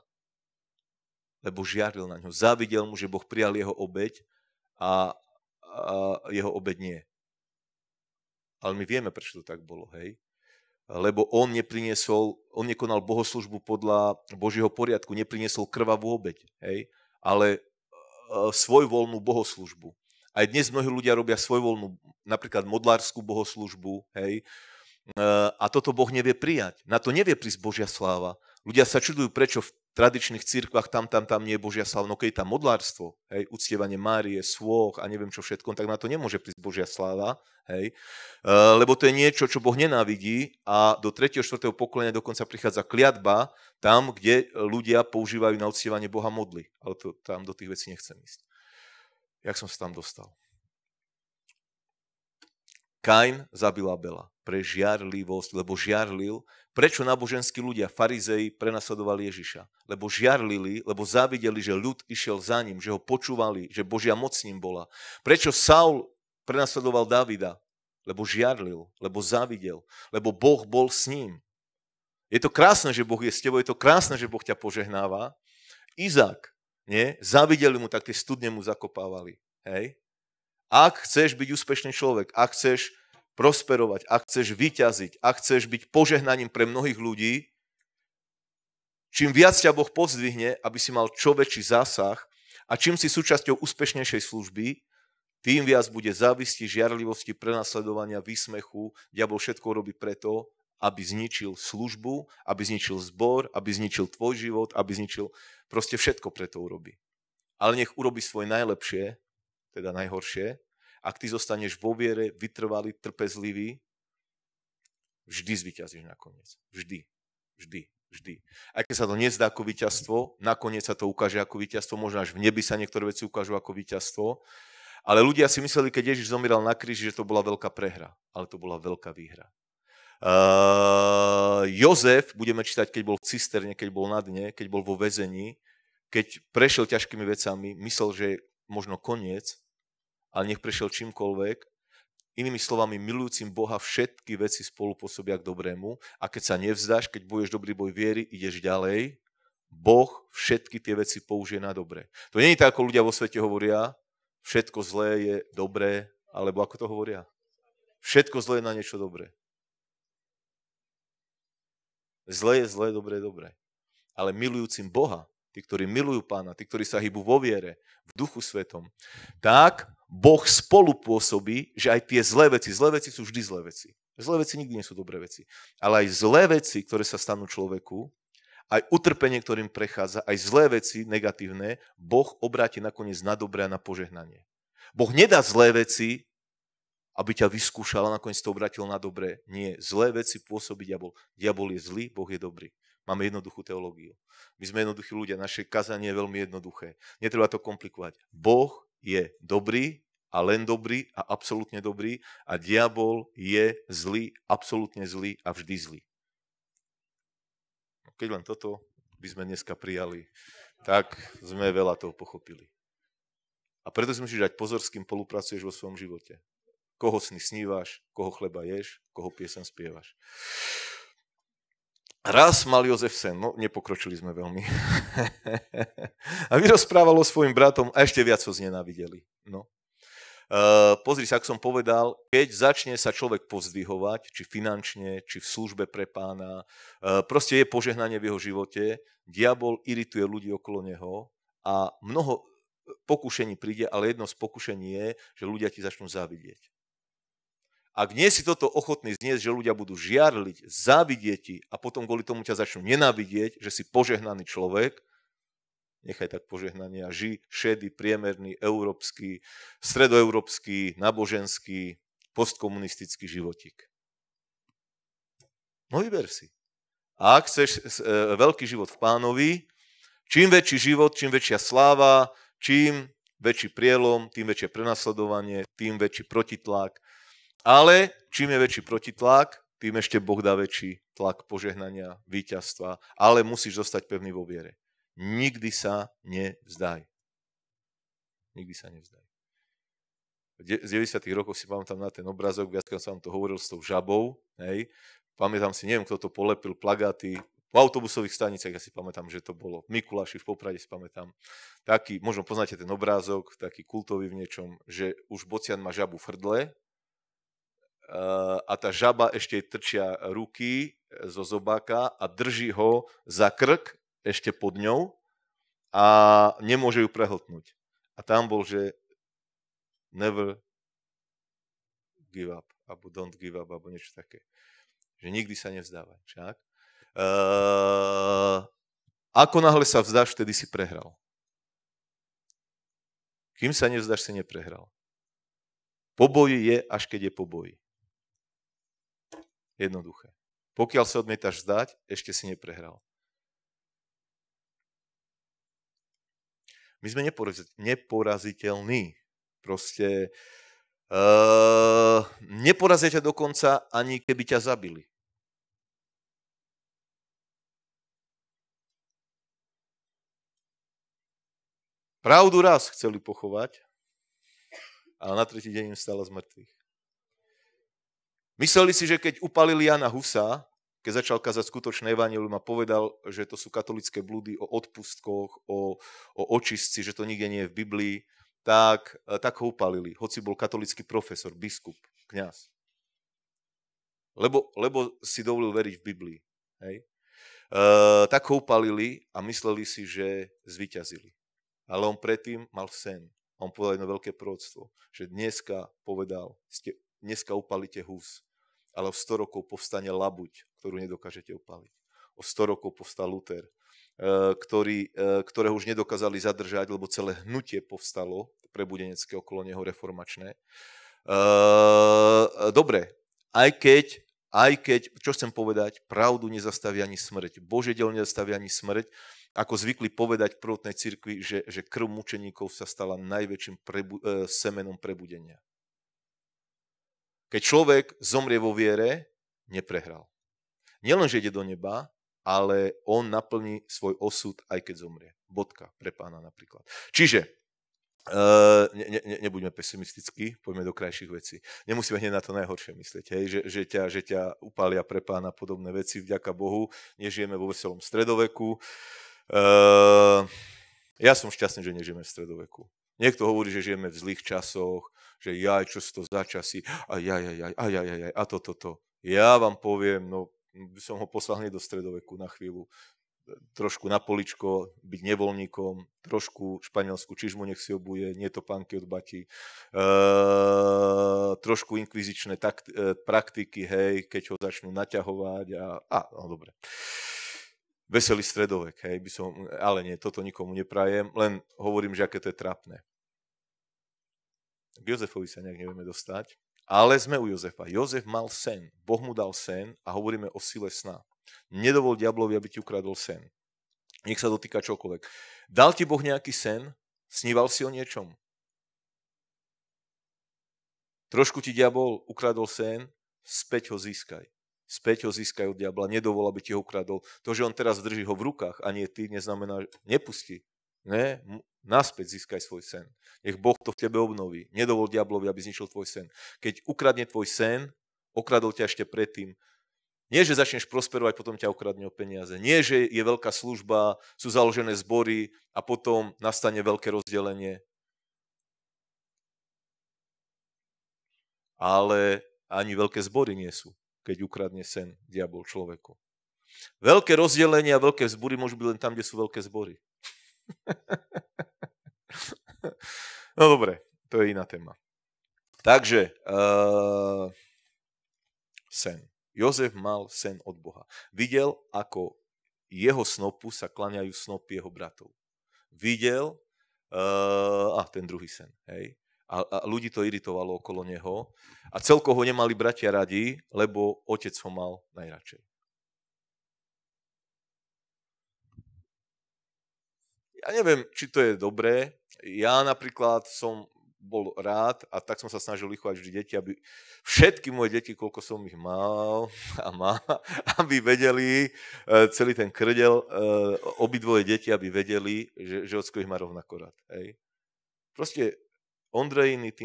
Lebo žiaril na ňo. Závidel mu, že Boh prijal jeho obeď a, a jeho obeď nie. Ale my vieme, prečo to tak bolo, hej? Lebo on nepriniesol, on nekonal bohoslužbu podľa Božieho poriadku, nepriniesol krvavú obeď, hej? Ale e, svojvoľnú bohoslužbu. Aj dnes mnohí ľudia robia svojvoľnú, napríklad modlárskú bohoslužbu, hej, E, a toto Boh nevie prijať. Na to nevie prísť Božia sláva. Ľudia sa čudujú, prečo v tradičných cirkvách tam, tam, tam nie je Božia sláva. No keď je tam modlárstvo, hej, uctievanie Márie, svoch a neviem čo všetko, tak na to nemôže prísť Božia sláva. Hej. E, lebo to je niečo, čo Boh nenávidí a do 3. a 4. pokolenia dokonca prichádza kliatba tam, kde ľudia používajú na uctievanie Boha modly. Ale to, tam do tých vecí nechcem ísť. Jak som sa tam dostal? Kain zabil Abela pre žiarlivosť, lebo žiarlil. Prečo náboženskí ľudia, farizei, prenasledovali Ježiša? Lebo žiarlili, lebo závideli, že ľud išiel za ním, že ho počúvali, že Božia moc s ním bola. Prečo Saul prenasledoval Davida? Lebo žiarlil, lebo závidel, lebo Boh bol s ním. Je to krásne, že Boh je s tebou, je to krásne, že Boh ťa požehnáva. Izák, nie? Závideli mu, tak tie studne mu zakopávali. Hej? Ak chceš byť úspešný človek, ak chceš prosperovať, ak chceš vyťaziť, ak chceš byť požehnaním pre mnohých ľudí, čím viac ťa Boh pozdvihne, aby si mal čo väčší zásah a čím si súčasťou úspešnejšej služby, tým viac bude závisti, žiarlivosti, prenasledovania, výsmechu. Diabol všetko robí preto, aby zničil službu, aby zničil zbor, aby zničil tvoj život, aby zničil... Proste všetko preto urobí. Ale nech urobi svoje najlepšie, teda najhoršie, ak ty zostaneš vo viere, vytrvalý, trpezlivý, vždy zvyťazíš nakoniec. Vždy. Vždy. Vždy. Aj keď sa to nezdá ako víťazstvo, nakoniec sa to ukáže ako víťazstvo, možno až v nebi sa niektoré veci ukážu ako víťazstvo, ale ľudia si mysleli, keď Ježiš zomíral na kríži, že to bola veľká prehra, ale to bola veľká výhra. Uh, Jozef, budeme čítať, keď bol v cisterne, keď bol na dne, keď bol vo väzení, keď prešiel ťažkými vecami, myslel, že je možno koniec, ale nech prešiel čímkoľvek, Inými slovami, milujúcim Boha všetky veci spolu pôsobia k dobrému a keď sa nevzdáš, keď budeš dobrý boj viery, ideš ďalej, Boh všetky tie veci použije na dobre. To nie je tak, ako ľudia vo svete hovoria, všetko zlé je dobré, alebo ako to hovoria? Všetko zlé je na niečo dobré. Zlé je zlé, dobré je dobré. Ale milujúcim Boha, tí, ktorí milujú pána, tí, ktorí sa hýbu vo viere, v duchu svetom, tak Boh spolupôsobí, že aj tie zlé veci, zlé veci sú vždy zlé veci. Zlé veci nikdy nie sú dobré veci. Ale aj zlé veci, ktoré sa stanú človeku, aj utrpenie, ktorým prechádza, aj zlé veci negatívne, Boh obráti nakoniec na dobré a na požehnanie. Boh nedá zlé veci, aby ťa vyskúšal a nakoniec to obrátil na dobré. Nie, zlé veci pôsobí diabol. Diabol je zlý, Boh je dobrý. Máme jednoduchú teológiu. My sme jednoduchí ľudia, naše kazanie je veľmi jednoduché. Netreba to komplikovať. Boh je dobrý a len dobrý a absolútne dobrý a diabol je zlý, absolútne zlý a vždy zlý. No, keď len toto by sme dneska prijali, tak sme veľa toho pochopili. A preto si musíš dať pozor, s kým spolupracuješ vo svojom živote. Koho sny snívaš, koho chleba ješ, koho piesen spievaš. Raz mal Jozef sen, no nepokročili sme veľmi. a vyrozprával o svojim bratom a ešte viac ho znenávideli. No. Uh, pozri sa, ak som povedal, keď začne sa človek pozdvihovať, či finančne, či v službe pre pána, uh, proste je požehnanie v jeho živote, diabol irituje ľudí okolo neho a mnoho e, pokušení príde, ale jedno z pokušení je, že ľudia ti začnú zavidieť. Ak nie si toto ochotný zniesť, že ľudia budú žiarliť, závidieť ti a potom kvôli tomu ťa začnú nenávidieť, že si požehnaný človek, nechaj tak požehnania, ži šedý, priemerný, európsky, stredoeurópsky, náboženský, postkomunistický životík. No vyber si. A ak chceš eh, veľký život v pánovi, čím väčší život, čím väčšia sláva, čím väčší prielom, tým väčšie prenasledovanie, tým väčší protitlak, ale čím je väčší protitlak, tým ešte Boh dá väčší tlak požehnania, víťazstva, ale musíš zostať pevný vo viere. Nikdy sa nevzdaj. Nikdy sa nevzdaj. Z 90. rokov si pamätám na ten obrazok, viackrát som to hovoril s tou žabou, hej. Pamätám si, neviem, kto to polepil, plagáty, v autobusových staniciach, ja si pamätám, že to bolo v Mikuláši, v Poprade si pamätám. Taký, možno poznáte ten obrázok, taký kultový v niečom, že už bocian má žabu v hrdle Eh, a tá žaba ešte trčia ruky eh, zo zobáka a drží ho za krk ešte pod ňou a nemôže ju prehltnúť. A tam bol, že never give up, alebo don't give up, alebo niečo také. Že nikdy sa nevzdávaj. Čak? Uh, eh, ako náhle sa vzdáš, vtedy si prehral. Kým sa nevzdáš, si neprehral. Po boji je, až keď je po boji. Jednoduché. Pokiaľ sa odmietaš vzdať, ešte si neprehral. My sme neporaziteľní. Proste uh, neporazia ťa dokonca ani keby ťa zabili. Pravdu raz chceli pochovať, ale na tretí deň im stala z mŕtvych. Mysleli si, že keď upalili Jana Husa, keď začal kazať skutočné evanelium a povedal, že to sú katolické blúdy o odpustkoch, o, o očistci, že to nikde nie je v Biblii, tak, eh, tak ho upalili, hoci bol katolický profesor, biskup, kňaz. Lebo, lebo si dovolil veriť v Biblii. Hej? E, tak ho upalili a mysleli si, že zvyťazili. Ale on predtým mal sen. On povedal jedno veľké prorodstvo, že dneska povedal, ste dneska upalíte hus, ale o 100 rokov povstane labuť, ktorú nedokážete upaliť. O 100 rokov povstal Luther, e, ktorý, e, ktorého už nedokázali zadržať, lebo celé hnutie povstalo, prebudenecké okolo neho reformačné. E, dobre, aj keď, aj keď, čo chcem povedať, pravdu nezastaví ani smrť. Bože diel nezastaví ani smrť ako zvykli povedať v prvotnej cirkvi, že, že krv mučeníkov sa stala najväčším prebu- semenom prebudenia. Keď človek zomrie vo viere, neprehral. Nielen, že ide do neba, ale on naplní svoj osud, aj keď zomrie. Bodka pre pána napríklad. Čiže eh, ne, ne, nebuďme pesimistickí, poďme do krajších vecí. Nemusíme hneď na to najhoršie myslieť, hej? Že, že, ťa, že ťa upália pre pána podobné veci, vďaka Bohu, nežijeme vo veselom stredoveku. Eh, ja som šťastný, že nežijeme v stredoveku. Niekto hovorí, že žijeme v zlých časoch, že ja, čo to za časy, a ja, ja, ja, a ja, a to, to, to. Ja vám poviem, no som ho poslal do stredoveku na chvíľu, trošku na poličko, byť nevoľníkom, trošku španielskú čižmu nech si obuje, nie to pánky od bati, e, trošku inkvizičné takt, e, praktiky, hej, keď ho začnú naťahovať a, a no dobre. Veselý stredovek, hej, by som, ale nie, toto nikomu neprajem, len hovorím, že aké to je trápne. K Jozefovi sa nejak nevieme dostať. Ale sme u Jozefa. Jozef mal sen. Boh mu dal sen a hovoríme o sile sna. Nedovol diablovi, aby ti ukradol sen. Nech sa dotýka čokoľvek. Dal ti Boh nejaký sen? Sníval si o niečom? Trošku ti diabol ukradol sen, späť ho získaj. Späť ho získaj od diabla, nedovol, aby ti ho ukradol. To, že on teraz drží ho v rukách a nie ty, neznamená, že nepustí. Ne? Naspäť získaj svoj sen. Nech Boh to v tebe obnoví. Nedovol diablovi, aby zničil tvoj sen. Keď ukradne tvoj sen, okradol ťa ešte predtým. Nie, že začneš prosperovať, potom ťa ukradne o peniaze. Nie, že je veľká služba, sú založené zbory a potom nastane veľké rozdelenie. Ale ani veľké zbory nie sú, keď ukradne sen diabol človeku. Veľké rozdelenia a veľké zbory môžu byť len tam, kde sú veľké zbory. no dobre, to je iná téma. Takže, uh, sen. Jozef mal sen od Boha. Videl, ako jeho snopu sa klaňajú snopy jeho bratov. Videl, uh, a ten druhý sen, hej. A, a ľudí to iritovalo okolo neho. A celko ho nemali bratia radi, lebo otec ho mal najradšej. ja neviem, či to je dobré. Ja napríklad som bol rád a tak som sa snažil vychovať vždy deti, aby všetky moje deti, koľko som ich mal a má, aby vedeli, e, celý ten krdel, e, obidvoje deti, aby vedeli, že, že ocko ich má rovnako rád. Hej. Proste Ondrejiny,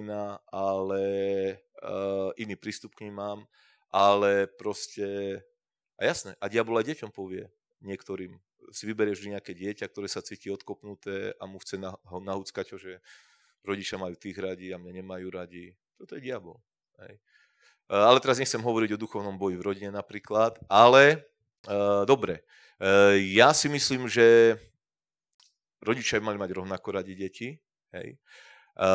iná, ale uh, iný prístup k ním mám, ale proste, a jasné, a diabol aj deťom povie niektorým, si vyberieš nejaké dieťa, ktoré sa cíti odkopnuté a mu chce nahúckať ho že rodičia majú tých radi a mňa nemajú radi. Toto je diabol. Hej. E, ale teraz nechcem hovoriť o duchovnom boji v rodine napríklad, ale e, dobre, e, ja si myslím, že rodičia by mali mať rovnako radi deti, hej. E,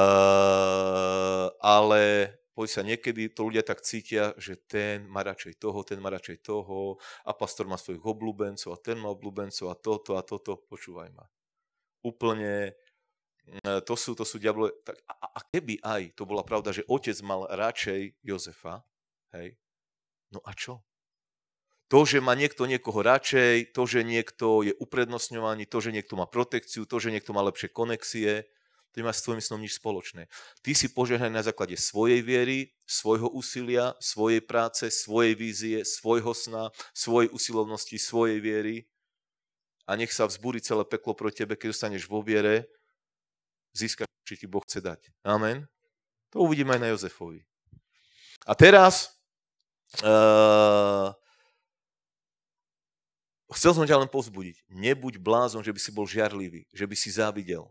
ale Poď sa niekedy, to ľudia tak cítia, že ten má radšej toho, ten má radšej toho a pastor má svojich obľúbencov a ten má obľúbencov a toto a toto, počúvaj ma. Úplne mm, to sú, to sú diablo. Tak, a, a keby aj to bola pravda, že otec mal radšej Jozefa, hej, no a čo? To, že má niekto niekoho radšej, to, že niekto je uprednostňovaný, to, že niekto má protekciu, to, že niekto má lepšie konexie, to nemá s tvojim snom nič spoločné. Ty si požehnaný na základe svojej viery, svojho úsilia, svojej práce, svojej vízie, svojho sna, svojej usilovnosti, svojej viery. A nech sa vzbúri celé peklo pro tebe, keď zostaneš vo viere, získaš, čo ti Boh chce dať. Amen. To uvidíme aj na Jozefovi. A teraz uh, chcel som ťa len povzbudiť. Nebuď blázon, že by si bol žiarlivý, že by si závidel.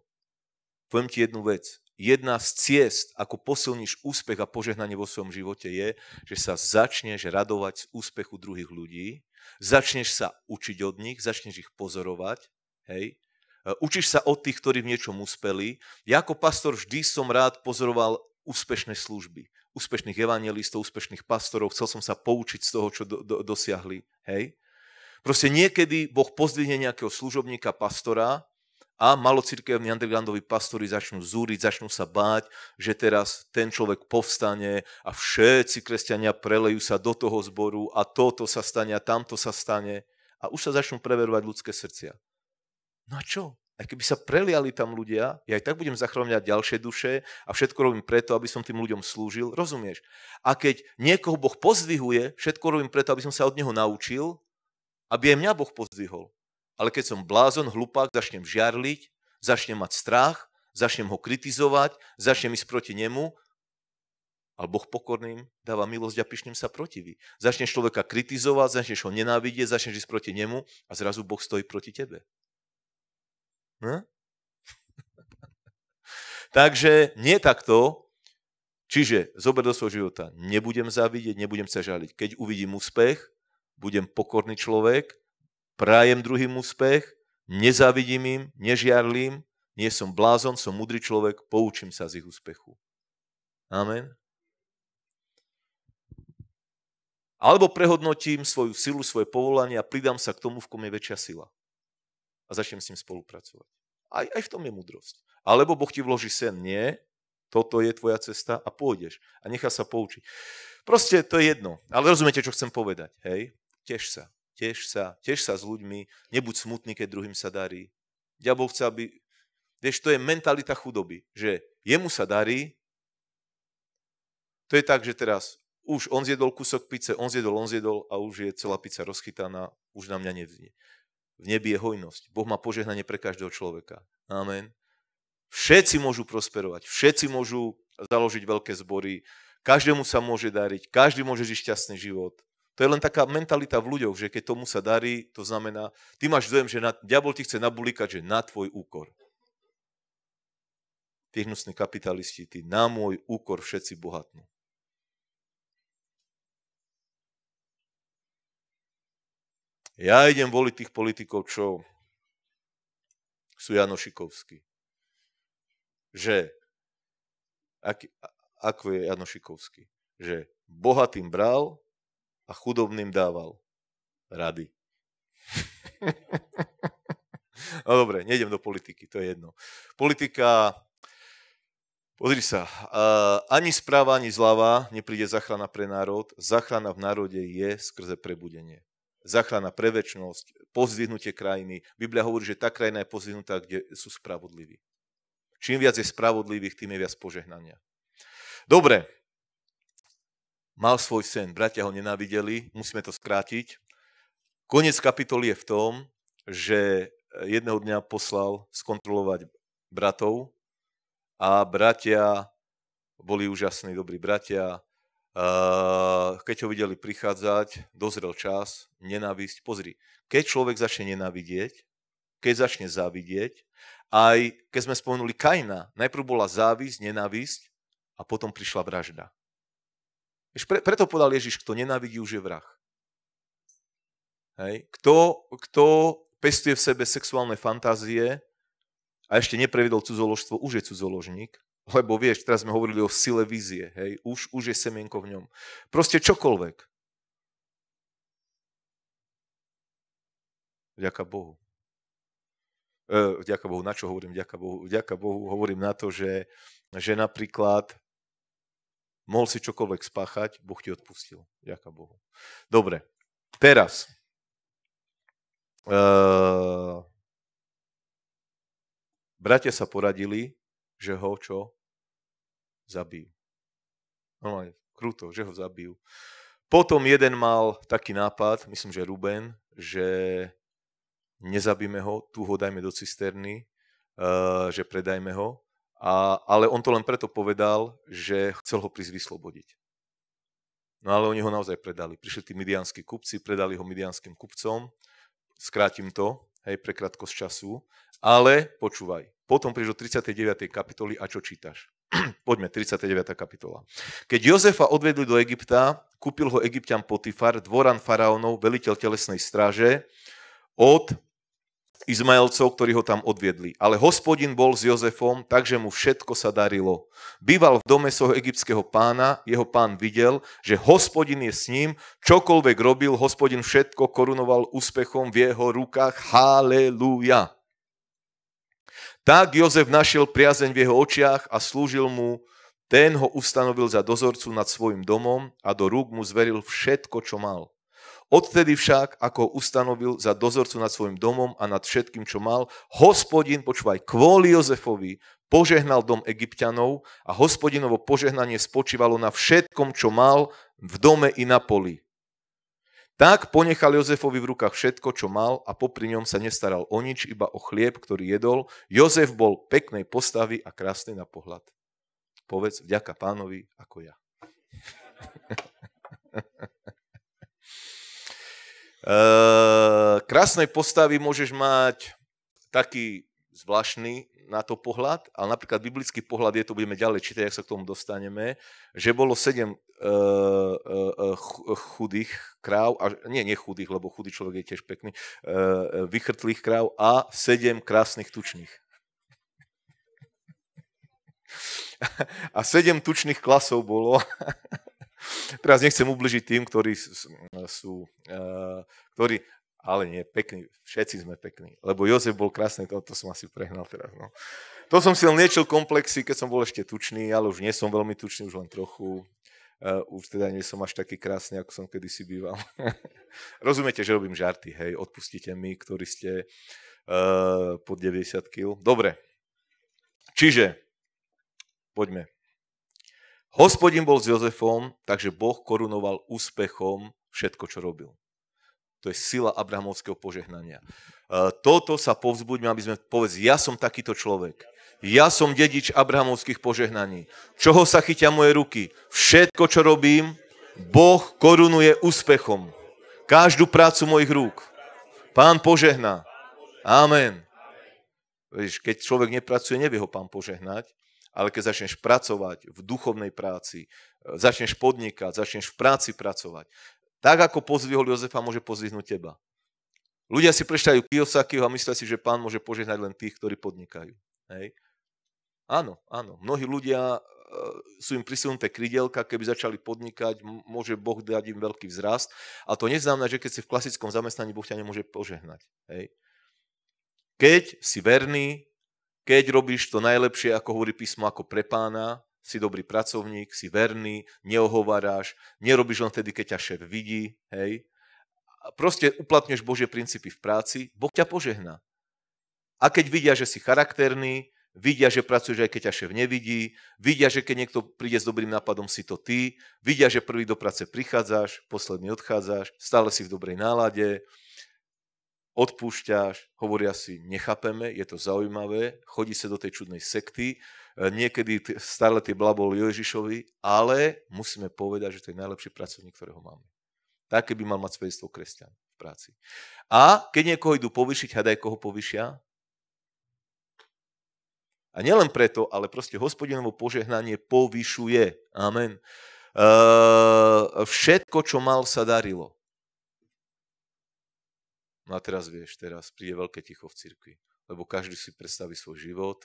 Poviem ti jednu vec. Jedna z ciest, ako posilníš úspech a požehnanie vo svojom živote je, že sa začneš radovať z úspechu druhých ľudí, začneš sa učiť od nich, začneš ich pozorovať, hej, e, Učíš sa od tých, ktorí v niečom úspeli. Ja ako pastor vždy som rád pozoroval úspešné služby, úspešných evangelistov, úspešných pastorov. Chcel som sa poučiť z toho, čo do, do, dosiahli. Hej? Proste niekedy Boh pozdvihne nejakého služobníka, pastora a malocirkevní undergroundoví pastori začnú zúriť, začnú sa báť, že teraz ten človek povstane a všetci kresťania prelejú sa do toho zboru a toto sa stane a tamto sa stane a už sa začnú preverovať ľudské srdcia. No a čo? Aj keby sa preliali tam ľudia, ja aj tak budem zachráňať ďalšie duše a všetko robím preto, aby som tým ľuďom slúžil, rozumieš? A keď niekoho Boh pozdvihuje, všetko robím preto, aby som sa od neho naučil, aby aj mňa Boh pozdvihol. Ale keď som blázon, hlupák, začnem žiarliť, začnem mať strach, začnem ho kritizovať, začnem ísť proti nemu, ale Boh pokorným dáva milosť a pyšným sa protiví. Začneš človeka kritizovať, začneš ho nenávidieť, začneš ísť proti nemu a zrazu Boh stojí proti tebe. Hm? Takže nie takto. Čiže zober do svojho života. Nebudem zavidieť, nebudem sa žaliť. Keď uvidím úspech, budem pokorný človek, Prajem druhým úspech, nezávidím im, nežiarlím, nie som blázon, som múdry človek, poučím sa z ich úspechu. Amen. Alebo prehodnotím svoju silu, svoje povolanie a pridám sa k tomu, v kom je väčšia sila. A začnem s ním spolupracovať. Aj, aj v tom je múdrosť. Alebo Boh ti vloží sen, nie, toto je tvoja cesta a pôjdeš. A nechá sa poučiť. Proste to je jedno. Ale rozumiete, čo chcem povedať. Hej? Teš sa teš sa, teš sa s ľuďmi, nebuď smutný, keď druhým sa darí. Diabol chce, aby... Vieš, to je mentalita chudoby, že jemu sa darí, to je tak, že teraz už on zjedol kúsok pice, on zjedol, on zjedol a už je celá pizza rozchytaná, už na mňa nevznie. V nebi je hojnosť. Boh má požehnanie pre každého človeka. Amen. Všetci môžu prosperovať, všetci môžu založiť veľké zbory, každému sa môže dariť, každý môže žiť šťastný život. To je len taká mentalita v ľuďoch, že keď tomu sa darí, to znamená, ty máš dojem, že na, diabol ti chce nabulikať, že na tvoj úkor. Tí hnusní kapitalisti, ty na môj úkor všetci bohatnú. Ja idem voliť tých politikov, čo sú Janošikovskí. Že, ak, ako je Janošikovský? Že bohatým bral a chudobným dával rady. no dobre, nejdem do politiky, to je jedno. Politika, pozri sa, uh, ani správa, ani zľava nepríde zachrana pre národ. Zachrana v národe je skrze prebudenie. Zachrana pre väčšnosť, pozdvihnutie krajiny. Biblia hovorí, že tá krajina je pozdvihnutá, kde sú spravodliví. Čím viac je spravodlivých, tým je viac požehnania. Dobre, mal svoj sen, bratia ho nenávideli, musíme to skrátiť. Konec kapitoly je v tom, že jedného dňa poslal skontrolovať bratov a bratia boli úžasní, dobrí bratia. Keď ho videli prichádzať, dozrel čas, nenávisť. Pozri, keď človek začne nenávidieť, keď začne závidieť, aj keď sme spomenuli Kaina, najprv bola závisť, nenávisť a potom prišla vražda. Pre, preto povedal Ježiš, kto nenávidí, už je vrah. Hej. Kto, kto pestuje v sebe sexuálne fantázie a ešte neprevedol cudzoložstvo, už je cudzoložník. Lebo vieš, teraz sme hovorili o sile vízie, hej, už, už je semienko v ňom. Proste čokoľvek. Vďaka Bohu. E, vďaka Bohu, na čo hovorím vďaka Bohu? Vďaka Bohu hovorím na to, že, že napríklad Mohol si čokoľvek spáchať, Boh ti odpustil. Ďaká Bohu. Dobre, teraz. Uh, bratia sa poradili, že ho čo? Zabijú. No, krúto, že ho zabijú. Potom jeden mal taký nápad, myslím, že Ruben, že nezabíme ho, tu ho dajme do cisterny, uh, že predajme ho. A, ale on to len preto povedal, že chcel ho prísť vyslobodiť. No ale oni ho naozaj predali. Prišli tí midianskí kupci, predali ho midianským kupcom. Skrátim to, hej, pre z času. Ale počúvaj, potom prídeš do 39. kapitoly a čo čítaš? Poďme, 39. kapitola. Keď Jozefa odvedli do Egypta, kúpil ho egyptian Potifar, dvoran faraónov, veliteľ telesnej stráže od Izmaelcov, ktorí ho tam odviedli. Ale hospodin bol s Jozefom, takže mu všetko sa darilo. Býval v dome svojho egyptského pána, jeho pán videl, že hospodin je s ním, čokoľvek robil, hospodin všetko korunoval úspechom v jeho rukách. Halelúja. Tak Jozef našiel priazeň v jeho očiach a slúžil mu, ten ho ustanovil za dozorcu nad svojim domom a do rúk mu zveril všetko, čo mal. Odtedy však, ako ustanovil za dozorcu nad svojim domom a nad všetkým, čo mal, hospodin, počúvaj, kvôli Jozefovi požehnal dom egyptianov a hospodinovo požehnanie spočívalo na všetkom, čo mal v dome i na poli. Tak ponechal Jozefovi v rukách všetko, čo mal a popri ňom sa nestaral o nič, iba o chlieb, ktorý jedol. Jozef bol peknej postavy a krásny na pohľad. Povedz vďaka pánovi ako ja. Eh, krásnej postavy môžeš mať taký zvláštny na to pohľad, ale napríklad biblický pohľad je, to budeme ďalej čítať, ak sa k tomu dostaneme, že bolo sedem eh, eh, chudých kráv, a, nie, nie chudých, lebo chudý človek je tiež pekný, vychrtlých kráv a sedem krásnych tučných. A sedem tučných klasov bolo. Teraz nechcem ubližiť tým, ktorí sú, eh, ktorí, ale nie, pekní, všetci sme pekní. Lebo Jozef bol krásny, to, to som asi prehnal teraz. No. To som si len niečil komplexy, keď som bol ešte tučný, ale už nie som veľmi tučný, už len trochu. Uh, už teda nie som až taký krásny, ako som kedysi býval. Rozumiete, že robím žarty, hej, odpustite mi, ktorí ste uh, pod 90 kg. Dobre, čiže poďme. Hospodin bol s Jozefom, takže Boh korunoval úspechom všetko, čo robil. To je sila abrahamovského požehnania. E, toto sa povzbuďme, aby sme povedali, ja som takýto človek. Ja som dedič abrahamovských požehnaní. Čoho sa chytia moje ruky? Všetko, čo robím, Boh korunuje úspechom. Každú prácu mojich rúk. Pán požehná. Amen. Keď človek nepracuje, nevie ho pán požehnať ale keď začneš pracovať v duchovnej práci, e, začneš podnikať, začneš v práci pracovať, tak ako pozvihol Jozefa, môže pozvihnúť teba. Ľudia si preštajú Kiyosakiho a myslia si, že pán môže požehnať len tých, ktorí podnikajú. Hej? Áno, áno. Mnohí ľudia e, sú im prisunuté krydelka, keby začali podnikať, môže Boh dať im veľký vzrast. A to neznamená, že keď si v klasickom zamestnaní, Boh ťa nemôže požehnať. Hej? Keď si verný keď robíš to najlepšie, ako hovorí písmo, ako pre pána, si dobrý pracovník, si verný, neohováraš, nerobíš len vtedy, keď ťa šéf vidí, hej. Proste uplatňuješ Božie princípy v práci, Boh ťa požehná. A keď vidia, že si charakterný, vidia, že pracuješ aj keď ťa šéf nevidí, vidia, že keď niekto príde s dobrým nápadom, si to ty, vidia, že prvý do práce prichádzaš, posledný odchádzaš, stále si v dobrej nálade, odpúšťaš, hovoria si, nechápeme, je to zaujímavé, chodí sa do tej čudnej sekty, e, niekedy stále tie blabol Ježišovi, ale musíme povedať, že to je najlepší pracovník, ktorého máme. Také by mal mať svedstvo kresťan v práci. A keď niekoho idú povyšiť, hadaj, koho povyšia. A nielen preto, ale proste hospodinovo požehnanie povyšuje. Amen. Uh, všetko, čo mal, sa darilo. No a teraz vieš, teraz príde veľké ticho v cirkvi, lebo každý si predstaví svoj život,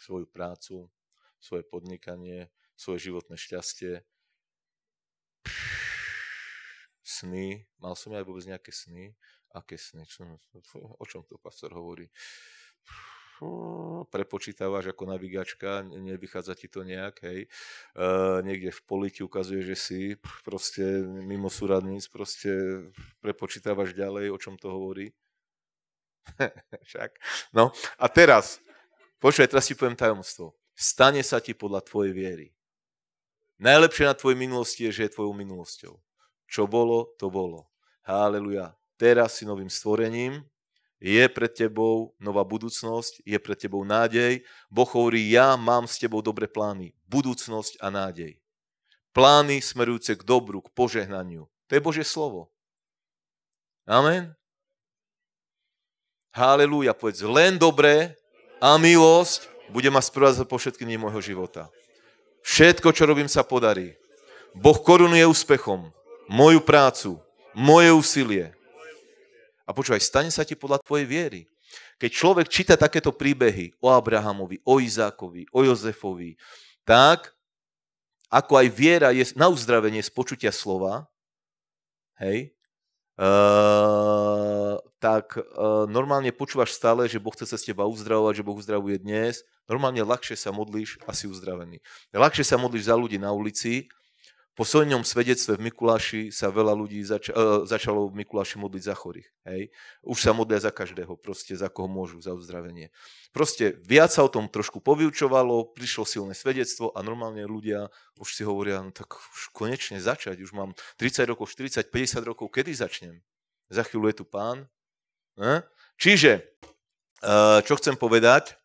svoju prácu, svoje podnikanie, svoje životné šťastie, sny. Mal som aj vôbec nejaké sny? Aké sny? No, o čom to pastor hovorí? prepočítavaš ako navigačka, nevychádza ti to nejak, hej. E, niekde v poli ukazuje, že si proste mimo súradníc, proste prepočítavaš ďalej, o čom to hovorí. Však. No a teraz, počkaj, teraz ti poviem tajomstvo. Stane sa ti podľa tvojej viery. Najlepšie na tvojej minulosti je, že je tvojou minulosťou. Čo bolo, to bolo. Haleluja. Teraz si novým stvorením, je pred tebou nová budúcnosť, je pred tebou nádej. Boh hovorí, ja mám s tebou dobré plány. Budúcnosť a nádej. Plány smerujúce k dobru, k požehnaniu. To je Božie slovo. Amen. Halelúja, povedz len dobré a milosť bude ma sprovázať po všetky dni môjho života. Všetko, čo robím, sa podarí. Boh korunuje úspechom moju prácu, moje úsilie. A počúvaj, stane sa ti podľa tvojej viery. Keď človek číta takéto príbehy o Abrahamovi, o Izákovi, o Jozefovi, tak ako aj viera je na uzdravenie z počutia slova, hej, Uh, tak uh, normálne počúvaš stále, že Boh chce cez teba uzdravovať, že Boh uzdravuje dnes. Normálne ľahšie sa modlíš a si uzdravený. Ľahšie sa modlíš za ľudí na ulici po silnom svedectve v Mikuláši sa veľa ľudí zač- eh, začalo v Mikuláši modliť za chorých. Hej. Už sa modlia za každého, proste za koho môžu, za uzdravenie. Proste viac sa o tom trošku povyučovalo, prišlo silné svedectvo a normálne ľudia už si hovoria, no tak už konečne začať, už mám 30 rokov, 40, 50 rokov, kedy začnem? Za chvíľu je tu pán. Ne? Hm? Čiže, eh, čo chcem povedať,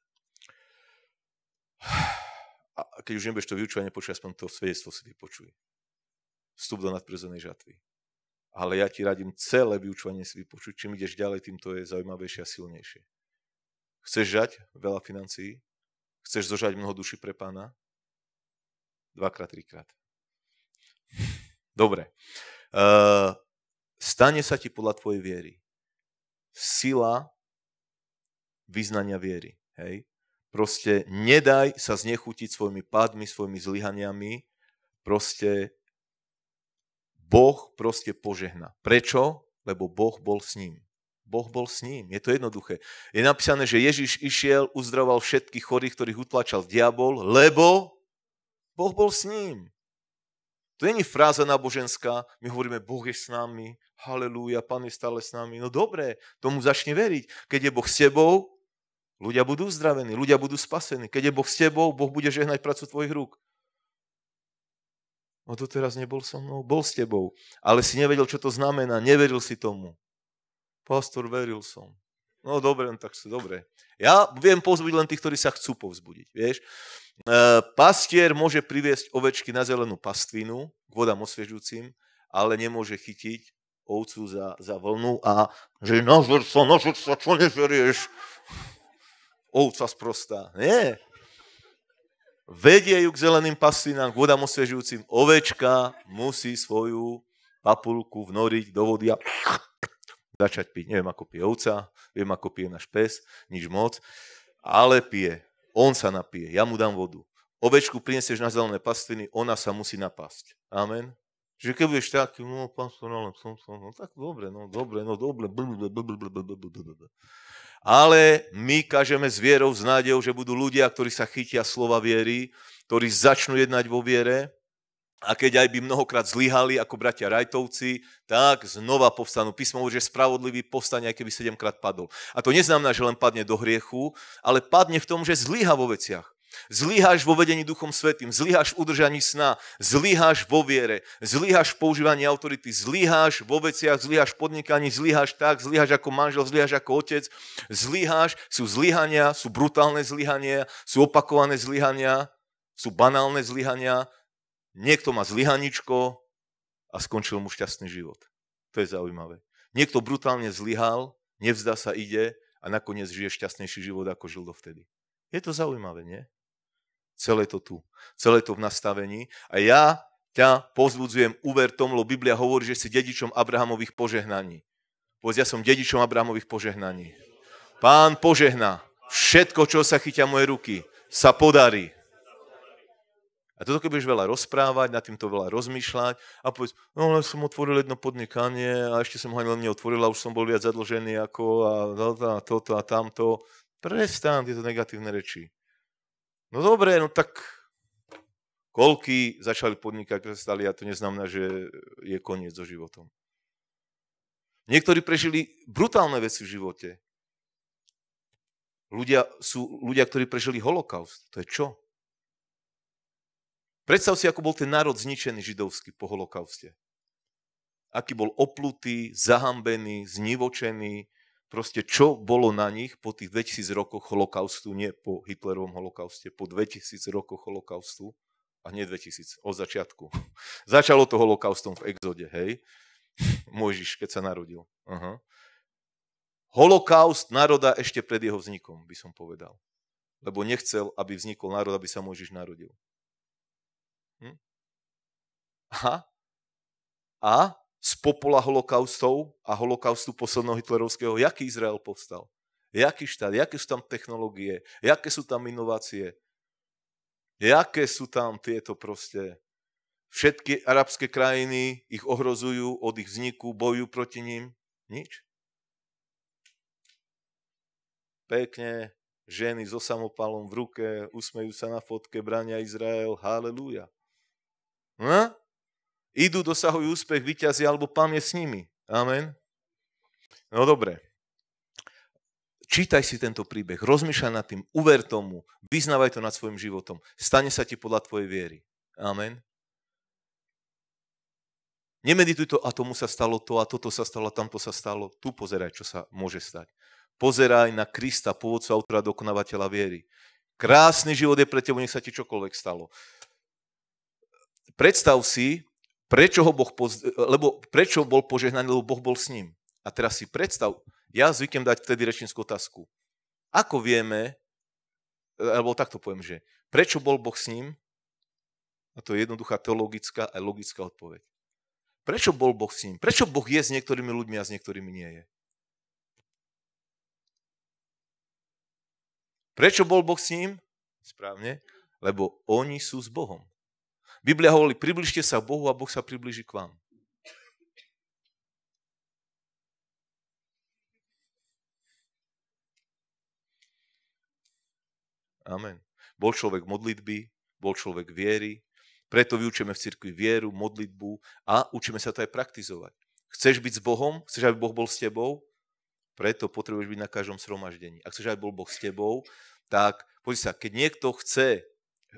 a keď už nebudeš to vyučovať, nepočuj, aspoň to svedectvo si vypočuj vstup do nadprezenej žatvy. Ale ja ti radím celé vyučovanie si vypočuť. Čím ideš ďalej, tým to je zaujímavejšie a silnejšie. Chceš žať veľa financií? Chceš zožať mnoho duši pre pána? Dvakrát, trikrát. Dobre. Uh, stane sa ti podľa tvojej viery. Sila vyznania viery. Hej? Proste nedaj sa znechutiť svojimi pádmi, svojimi zlyhaniami. Proste Boh proste požehna. Prečo? Lebo Boh bol s ním. Boh bol s ním. Je to jednoduché. Je napísané, že Ježiš išiel, uzdraval všetkých chorých, ktorých utlačal diabol, lebo Boh bol s ním. To není fráza náboženská, my hovoríme, Boh je s nami, halelúja, Pán je stále s nami. No dobré, tomu začne veriť. Keď je Boh s tebou, ľudia budú uzdravení, ľudia budú spasení. Keď je Boh s tebou, Boh bude žehnať prácu tvojich rúk. No to teraz nebol so mnou, bol s tebou, ale si nevedel, čo to znamená, neveril si tomu. Pastor, veril som. No dobre, no tak si dobre. Ja viem povzbudiť len tých, ktorí sa chcú povzbudiť, vieš. E, pastier môže priviesť ovečky na zelenú pastvinu, k vodám osviežujúcim, ale nemôže chytiť ovcu za, za vlnu a že nažer sa, nažer sa, čo nežerieš? Ovca sprostá. Nie, vedie ju k zeleným pastinám, k vodám osviežujúcim. Ovečka musí svoju papulku vnoriť do vody a začať piť. Neviem, ako pije ovca, viem, ako pije náš pes, nič moc, ale pije. On sa napije, ja mu dám vodu. Ovečku prinesieš na zelené pastiny, ona sa musí napasť. Amen. Že keď budeš taký, no, pastor, ale som, som, no, tak dobre, no, dobre, no, dobre, ale my kažeme s vierou, s nádejou, že budú ľudia, ktorí sa chytia slova viery, ktorí začnú jednať vo viere a keď aj by mnohokrát zlyhali ako bratia Rajtovci, tak znova povstanú. Písmo hovorí, že spravodlivý povstane, aj keby sedemkrát padol. A to neznamená, že len padne do hriechu, ale padne v tom, že zlyha vo veciach. Zlyháš vo vedení Duchom Svetým, zlyháš v udržaní sna, zlyháš vo viere, zlyháš v používaní autority, zlyháš vo veciach, zlyháš v podnikaní, zlyháš tak, zlyháš ako manžel, zlyháš ako otec, zlyháš, sú zlyhania, sú brutálne zlyhania, sú opakované zlyhania, sú banálne zlyhania, niekto má zlyhaničko a skončil mu šťastný život. To je zaujímavé. Niekto brutálne zlyhal, nevzdá sa, ide a nakoniec žije šťastnejší život, ako žil dovtedy. Je to zaujímavé, nie? Celé to tu. Celé to v nastavení. A ja ťa pozvudzujem, uver tomu, lebo Biblia hovorí, že si dedičom Abrahamových požehnaní. Povedz, ja som dedičom Abrahamových požehnaní. Pán požehná. Všetko, čo sa chytia moje ruky, sa podarí. A toto keď budeš veľa rozprávať, nad týmto veľa rozmýšľať a povedz, no ale som otvoril jedno podnikanie a ešte som ho ani len a už som bol viac zadlžený ako a toto a, toto a tamto. Prestan tieto negatívne reči. No dobre, no tak koľky začali podnikať, prestali a to neznamená, že je koniec so životom. Niektorí prežili brutálne veci v živote. Ľudia sú ľudia, ktorí prežili holokaust. To je čo? Predstav si, ako bol ten národ zničený židovský po holokauste. Aký bol oplutý, zahambený, znivočený, proste čo bolo na nich po tých 2000 rokoch holokaustu, nie po Hitlerovom holokauste, po 2000 rokoch holokaustu, a nie 2000, od začiatku. Začalo to holokaustom v exode, hej? Mojžiš, keď sa narodil. Aha. Holokaust národa ešte pred jeho vznikom, by som povedal. Lebo nechcel, aby vznikol národ, aby sa Mojžiš narodil. Hm? Aha. A z popola holokaustov a holokaustu posledného hitlerovského, jaký Izrael povstal. Jaký štát, jaké sú tam technológie, jaké sú tam inovácie, jaké sú tam tieto proste. Všetky arabské krajiny ich ohrozujú od ich vzniku, bojujú proti ním. Nič. Pekne, ženy so samopalom v ruke, usmejú sa na fotke, brania Izrael, halelúja. Hm? idú, dosahujú úspech, vyťazia, alebo pán je s nimi. Amen. No dobre. Čítaj si tento príbeh, rozmýšľaj nad tým, uver tomu, vyznávaj to nad svojim životom. Stane sa ti podľa tvojej viery. Amen. Nemedituj to, a tomu sa stalo to, a toto sa stalo, a tamto sa stalo. Tu pozeraj, čo sa môže stať. Pozeraj na Krista, pôvodcu, autora, dokonavateľa viery. Krásny život je pre tebo, nech sa ti čokoľvek stalo. Predstav si, Prečo, ho boh poz... lebo, prečo bol požehnaný, lebo Boh bol s ním. A teraz si predstav, ja zvykem dať vtedy rečnickú otázku. Ako vieme, alebo takto poviem, že prečo bol Boh s ním? A to je jednoduchá teologická a logická odpoveď. Prečo bol Boh s ním? Prečo Boh je s niektorými ľuďmi a s niektorými nie je? Prečo bol Boh s ním? Správne. Lebo oni sú s Bohom. Biblia hovorí, približte sa Bohu a Boh sa približí k vám. Amen. Bol človek modlitby, bol človek viery, preto vyučujeme v cirkvi vieru, modlitbu a učíme sa to aj praktizovať. Chceš byť s Bohom? Chceš, aby Boh bol s tebou? Preto potrebuješ byť na každom sromaždení. Ak chceš, aby bol Boh s tebou, tak pozri sa, keď niekto chce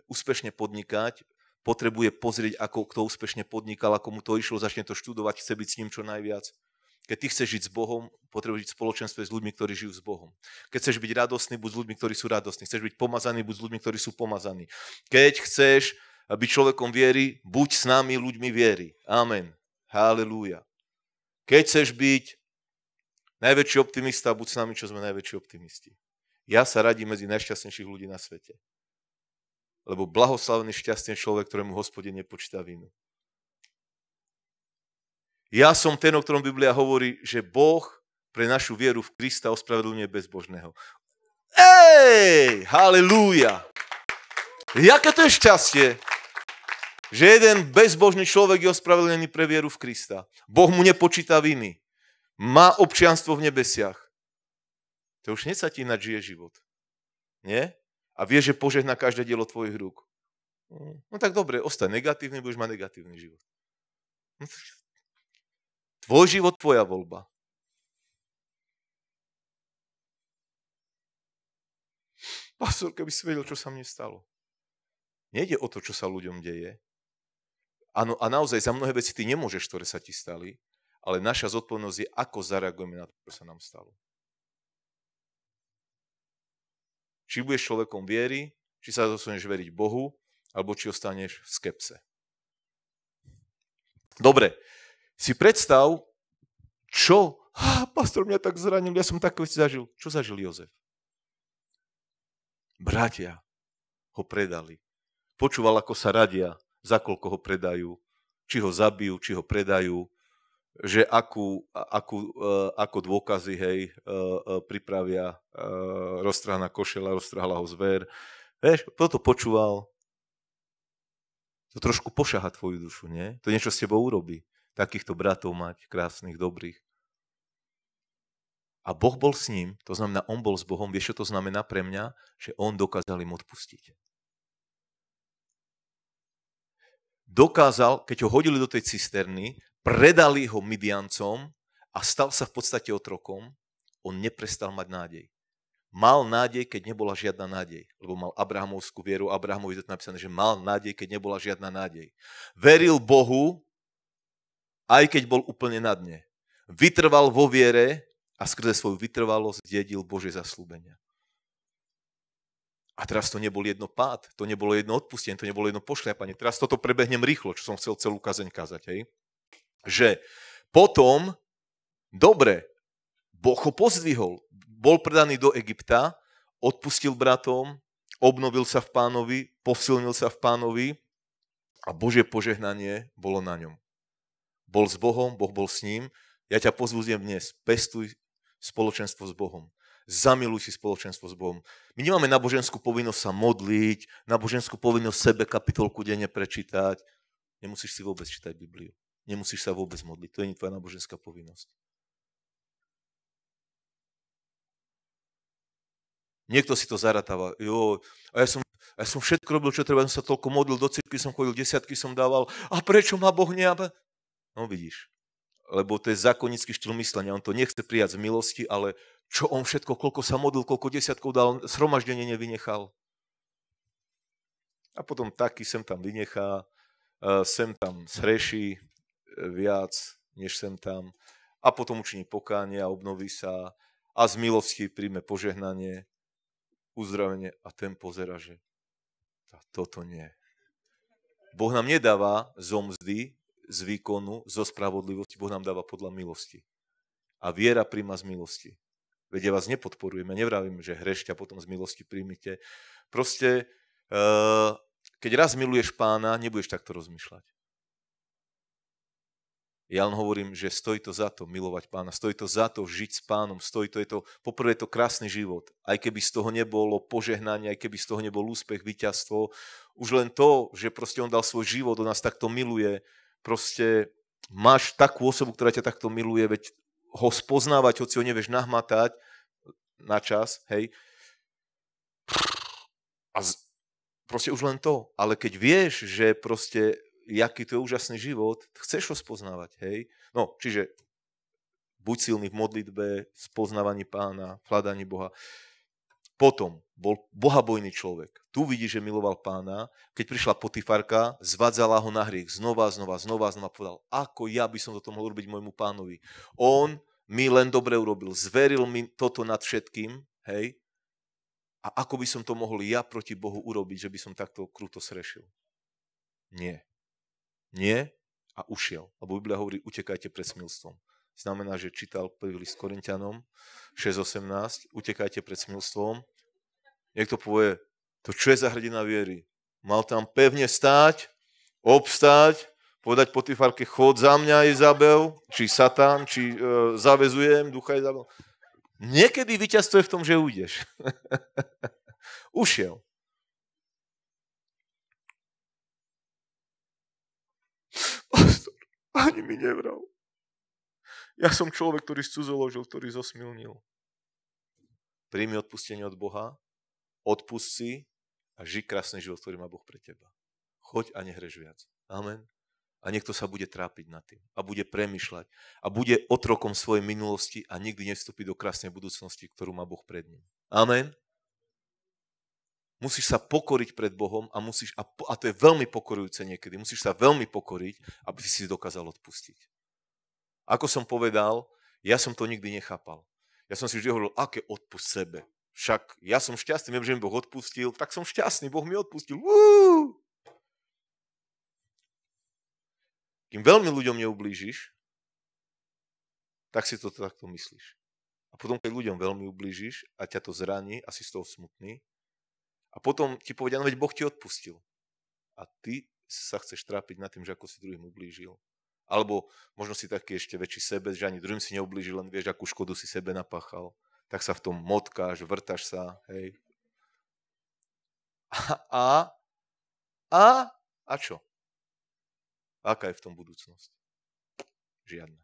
úspešne podnikať, potrebuje pozrieť, ako kto úspešne podnikal, ako mu to išlo, začne to študovať, chce byť s ním čo najviac. Keď ty chceš žiť s Bohom, potrebuješ žiť v spoločenstve s ľuďmi, ktorí žijú s Bohom. Keď chceš byť radostný, buď s ľuďmi, ktorí sú radostní. Chceš byť pomazaný, buď s ľuďmi, ktorí sú pomazaní. Keď chceš eh, byť človekom viery, buď s nami ľuďmi viery. Amen. Halelúja. Keď chceš byť najväčší optimista, buď s nami, čo sme najväčší optimisti. Ja sa radím medzi najšťastnejších ľudí na svete lebo blahoslavený šťastný človek, ktorému hospodin nepočíta vinu. Ja som ten, o ktorom Biblia hovorí, že Boh pre našu vieru v Krista ospravedlňuje bezbožného. Ej, halleluja! Jaké to je šťastie, že jeden bezbožný človek je ospravedlnený pre vieru v Krista. Boh mu nepočíta viny. Má občianstvo v nebesiach. To už sa ti ináč žije život. Nie? a vie, že požehná každé dielo tvojich rúk. Mm. No tak dobre, ostaň negatívny, budeš mať negatívny život. No Tvoj život, tvoja voľba. Pastor, keby si vedel, čo sa mne stalo. Nejde o to, čo sa ľuďom deje. Ano, a naozaj za mnohé veci ty nemôžeš, ktoré sa ti stali, ale naša zodpovednosť je, ako zareagujeme na to, čo sa nám stalo. Či budeš človekom viery, či sa dostaneš veriť Bohu, alebo či ostaneš v skepse. Dobre, si predstav, čo? Ah, pastor mňa tak zranil, ja som také veci zažil. Čo zažil Jozef? Bratia ho predali. Počúval, ako sa radia, za koľko ho predajú, či ho zabijú, či ho predajú že akú, akú, e, ako dôkazy hej, e, e, pripravia roztrhaná košela, roztrhala ho zver. Vieš, toto počúval, to trošku pošaha tvoju dušu, nie? To niečo s tebou urobí. Takýchto bratov mať, krásnych, dobrých. A Boh bol s ním, to znamená, on bol s Bohom. Vieš, čo to znamená pre mňa? Že on dokázal im odpustiť. Dokázal, keď ho hodili do tej cisterny, predali ho Midiancom a stal sa v podstate otrokom, on neprestal mať nádej. Mal nádej, keď nebola žiadna nádej, lebo mal Abrahamovskú vieru, Abrahamovi je to napísané, že mal nádej, keď nebola žiadna nádej. Veril Bohu, aj keď bol úplne na dne. Vytrval vo viere a skrze svoju vytrvalosť dedil Bože zaslúbenia. A teraz to nebol jedno pád, to nebolo jedno odpustenie, to nebolo jedno pošľapanie. Teraz toto prebehnem rýchlo, čo som chcel celú kazeň kázať. Hej? že potom, dobre, Boh ho pozdvihol, bol predaný do Egypta, odpustil bratom, obnovil sa v pánovi, posilnil sa v pánovi a Božie požehnanie bolo na ňom. Bol s Bohom, Boh bol s ním. Ja ťa pozvúziem dnes, pestuj spoločenstvo s Bohom. Zamiluj si spoločenstvo s Bohom. My nemáme náboženskú povinnosť sa modliť, náboženskú povinnosť sebe kapitolku denne prečítať. Nemusíš si vôbec čítať Bibliu. Nemusíš sa vôbec modliť. To je tvoja náboženská povinnosť. Niekto si to zaratáva. Jo, a ja som, a ja som všetko robil, čo treba, som sa toľko modlil, do cirkvi som chodil, desiatky som dával. A prečo ma Boh neabe? No vidíš, lebo to je zákonnický štýl myslenia. On to nechce prijať z milosti, ale čo on všetko, koľko sa modlil, koľko desiatkov dal, sromaždenie nevynechal. A potom taký sem tam vynechá, eh, sem tam sreší, viac, než sem tam. A potom učiní pokánie a obnoví sa a z milosti príjme požehnanie, uzdravenie a ten pozera, že toto nie. Boh nám nedáva zo mzdy, z výkonu, zo spravodlivosti. Boh nám dáva podľa milosti. A viera príjma z milosti. Veď ja vás nepodporujeme, nevravím, že hrešťa a potom z milosti príjmite. Proste, eh, keď raz miluješ pána, nebudeš takto rozmýšľať. Ja len hovorím, že stojí to za to milovať pána, stojí to za to žiť s pánom, stojí to, je to, poprvé je to krásny život. Aj keby z toho nebolo požehnanie, aj keby z toho nebol úspech, víťazstvo, už len to, že proste on dal svoj život, on nás takto miluje, proste máš takú osobu, ktorá ťa takto miluje, veď ho spoznávať, hoci ho nevieš nahmatať na čas, hej. A z, proste už len to. Ale keď vieš, že proste jaký to je úžasný život, chceš ho spoznávať, hej? No, čiže buď silný v modlitbe, spoznávaní pána, hľadaní Boha. Potom bol bohabojný človek. Tu vidí, že miloval pána. Keď prišla Potifarka, zvadzala ho na hriech znova, znova, znova, znova. Povedal, ako ja by som to mohol robiť môjmu pánovi. On mi len dobre urobil. Zveril mi toto nad všetkým. Hej? A ako by som to mohol ja proti Bohu urobiť, že by som takto kruto srešil? Nie nie a ušiel. Lebo Biblia hovorí, utekajte pred smilstvom. Znamená, že čítal prvý list Korintianom 6.18, utekajte pred smilstvom. Niekto povie, to čo je za hrdina viery? Mal tam pevne stáť, obstáť, povedať tifarke, chod za mňa Izabel, či Satan, či e, zavezujem ducha Izabel. Niekedy víťazstvo je v tom, že ujdeš. Ušiel. Ani mi nevral. Ja som človek, ktorý scuzoložil, ktorý zosmilnil. Príjmi odpustenie od Boha, odpust si a ži krásny život, ktorý má Boh pre teba. Choď a nehreš viac. Amen. A niekto sa bude trápiť nad tým a bude premyšľať a bude otrokom svojej minulosti a nikdy nevstúpi do krásnej budúcnosti, ktorú má Boh pred ním. Amen. Musíš sa pokoriť pred Bohom a, musíš, a, a to je veľmi pokorujúce niekedy. Musíš sa veľmi pokoriť, aby si dokázal odpustiť. Ako som povedal, ja som to nikdy nechápal. Ja som si vždy hovoril, aké odpust sebe. Však ja som šťastný, viem, že mi Boh odpustil, tak som šťastný, Boh mi odpustil. Uú! Kým veľmi ľuďom neublížiš, tak si to takto myslíš. A potom, keď ľuďom veľmi ublížiš a ťa to zraní a si z toho smutný, a potom ti povedia, no veď Boh ti odpustil. A ty sa chceš trápiť nad tým, že ako si druhým ublížil. Alebo možno si taký ešte väčší sebe, že ani druhým si neublížil, len vieš, akú škodu si sebe napáchal. Tak sa v tom motkáš, vrtaš sa, hej. A, a, a, a čo? Aká je v tom budúcnosť? Žiadna.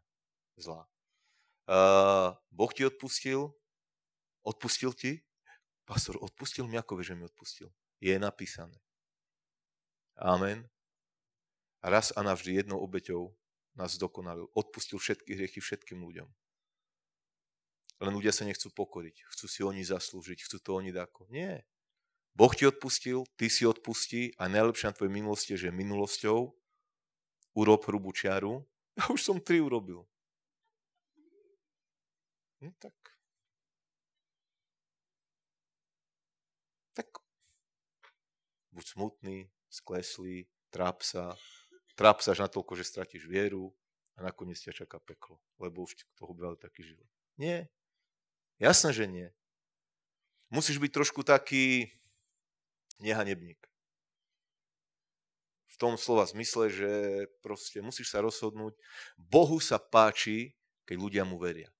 Zlá. Uh, boh ti odpustil, odpustil ti, Pastor, odpustil mi, ako že mi odpustil. Je napísané. Amen. A raz a navždy jednou obeťou nás dokonalil. Odpustil všetky hriechy všetkým ľuďom. Len ľudia sa nechcú pokoriť. Chcú si oni zaslúžiť. Chcú to oni dáko. Nie. Boh ti odpustil, ty si odpustí a najlepšie na tvojej minulosti je, že minulosťou urob hrubú čiaru. Ja už som tri urobil. No tak buď smutný, skleslý, tráp sa, tráp sa až natoľko, že stratíš vieru a nakoniec ťa čaká peklo, lebo už toho býval taký život. Nie. Jasné, že nie. Musíš byť trošku taký nehanebník. V tom slova zmysle, že proste musíš sa rozhodnúť. Bohu sa páči, keď ľudia mu veria.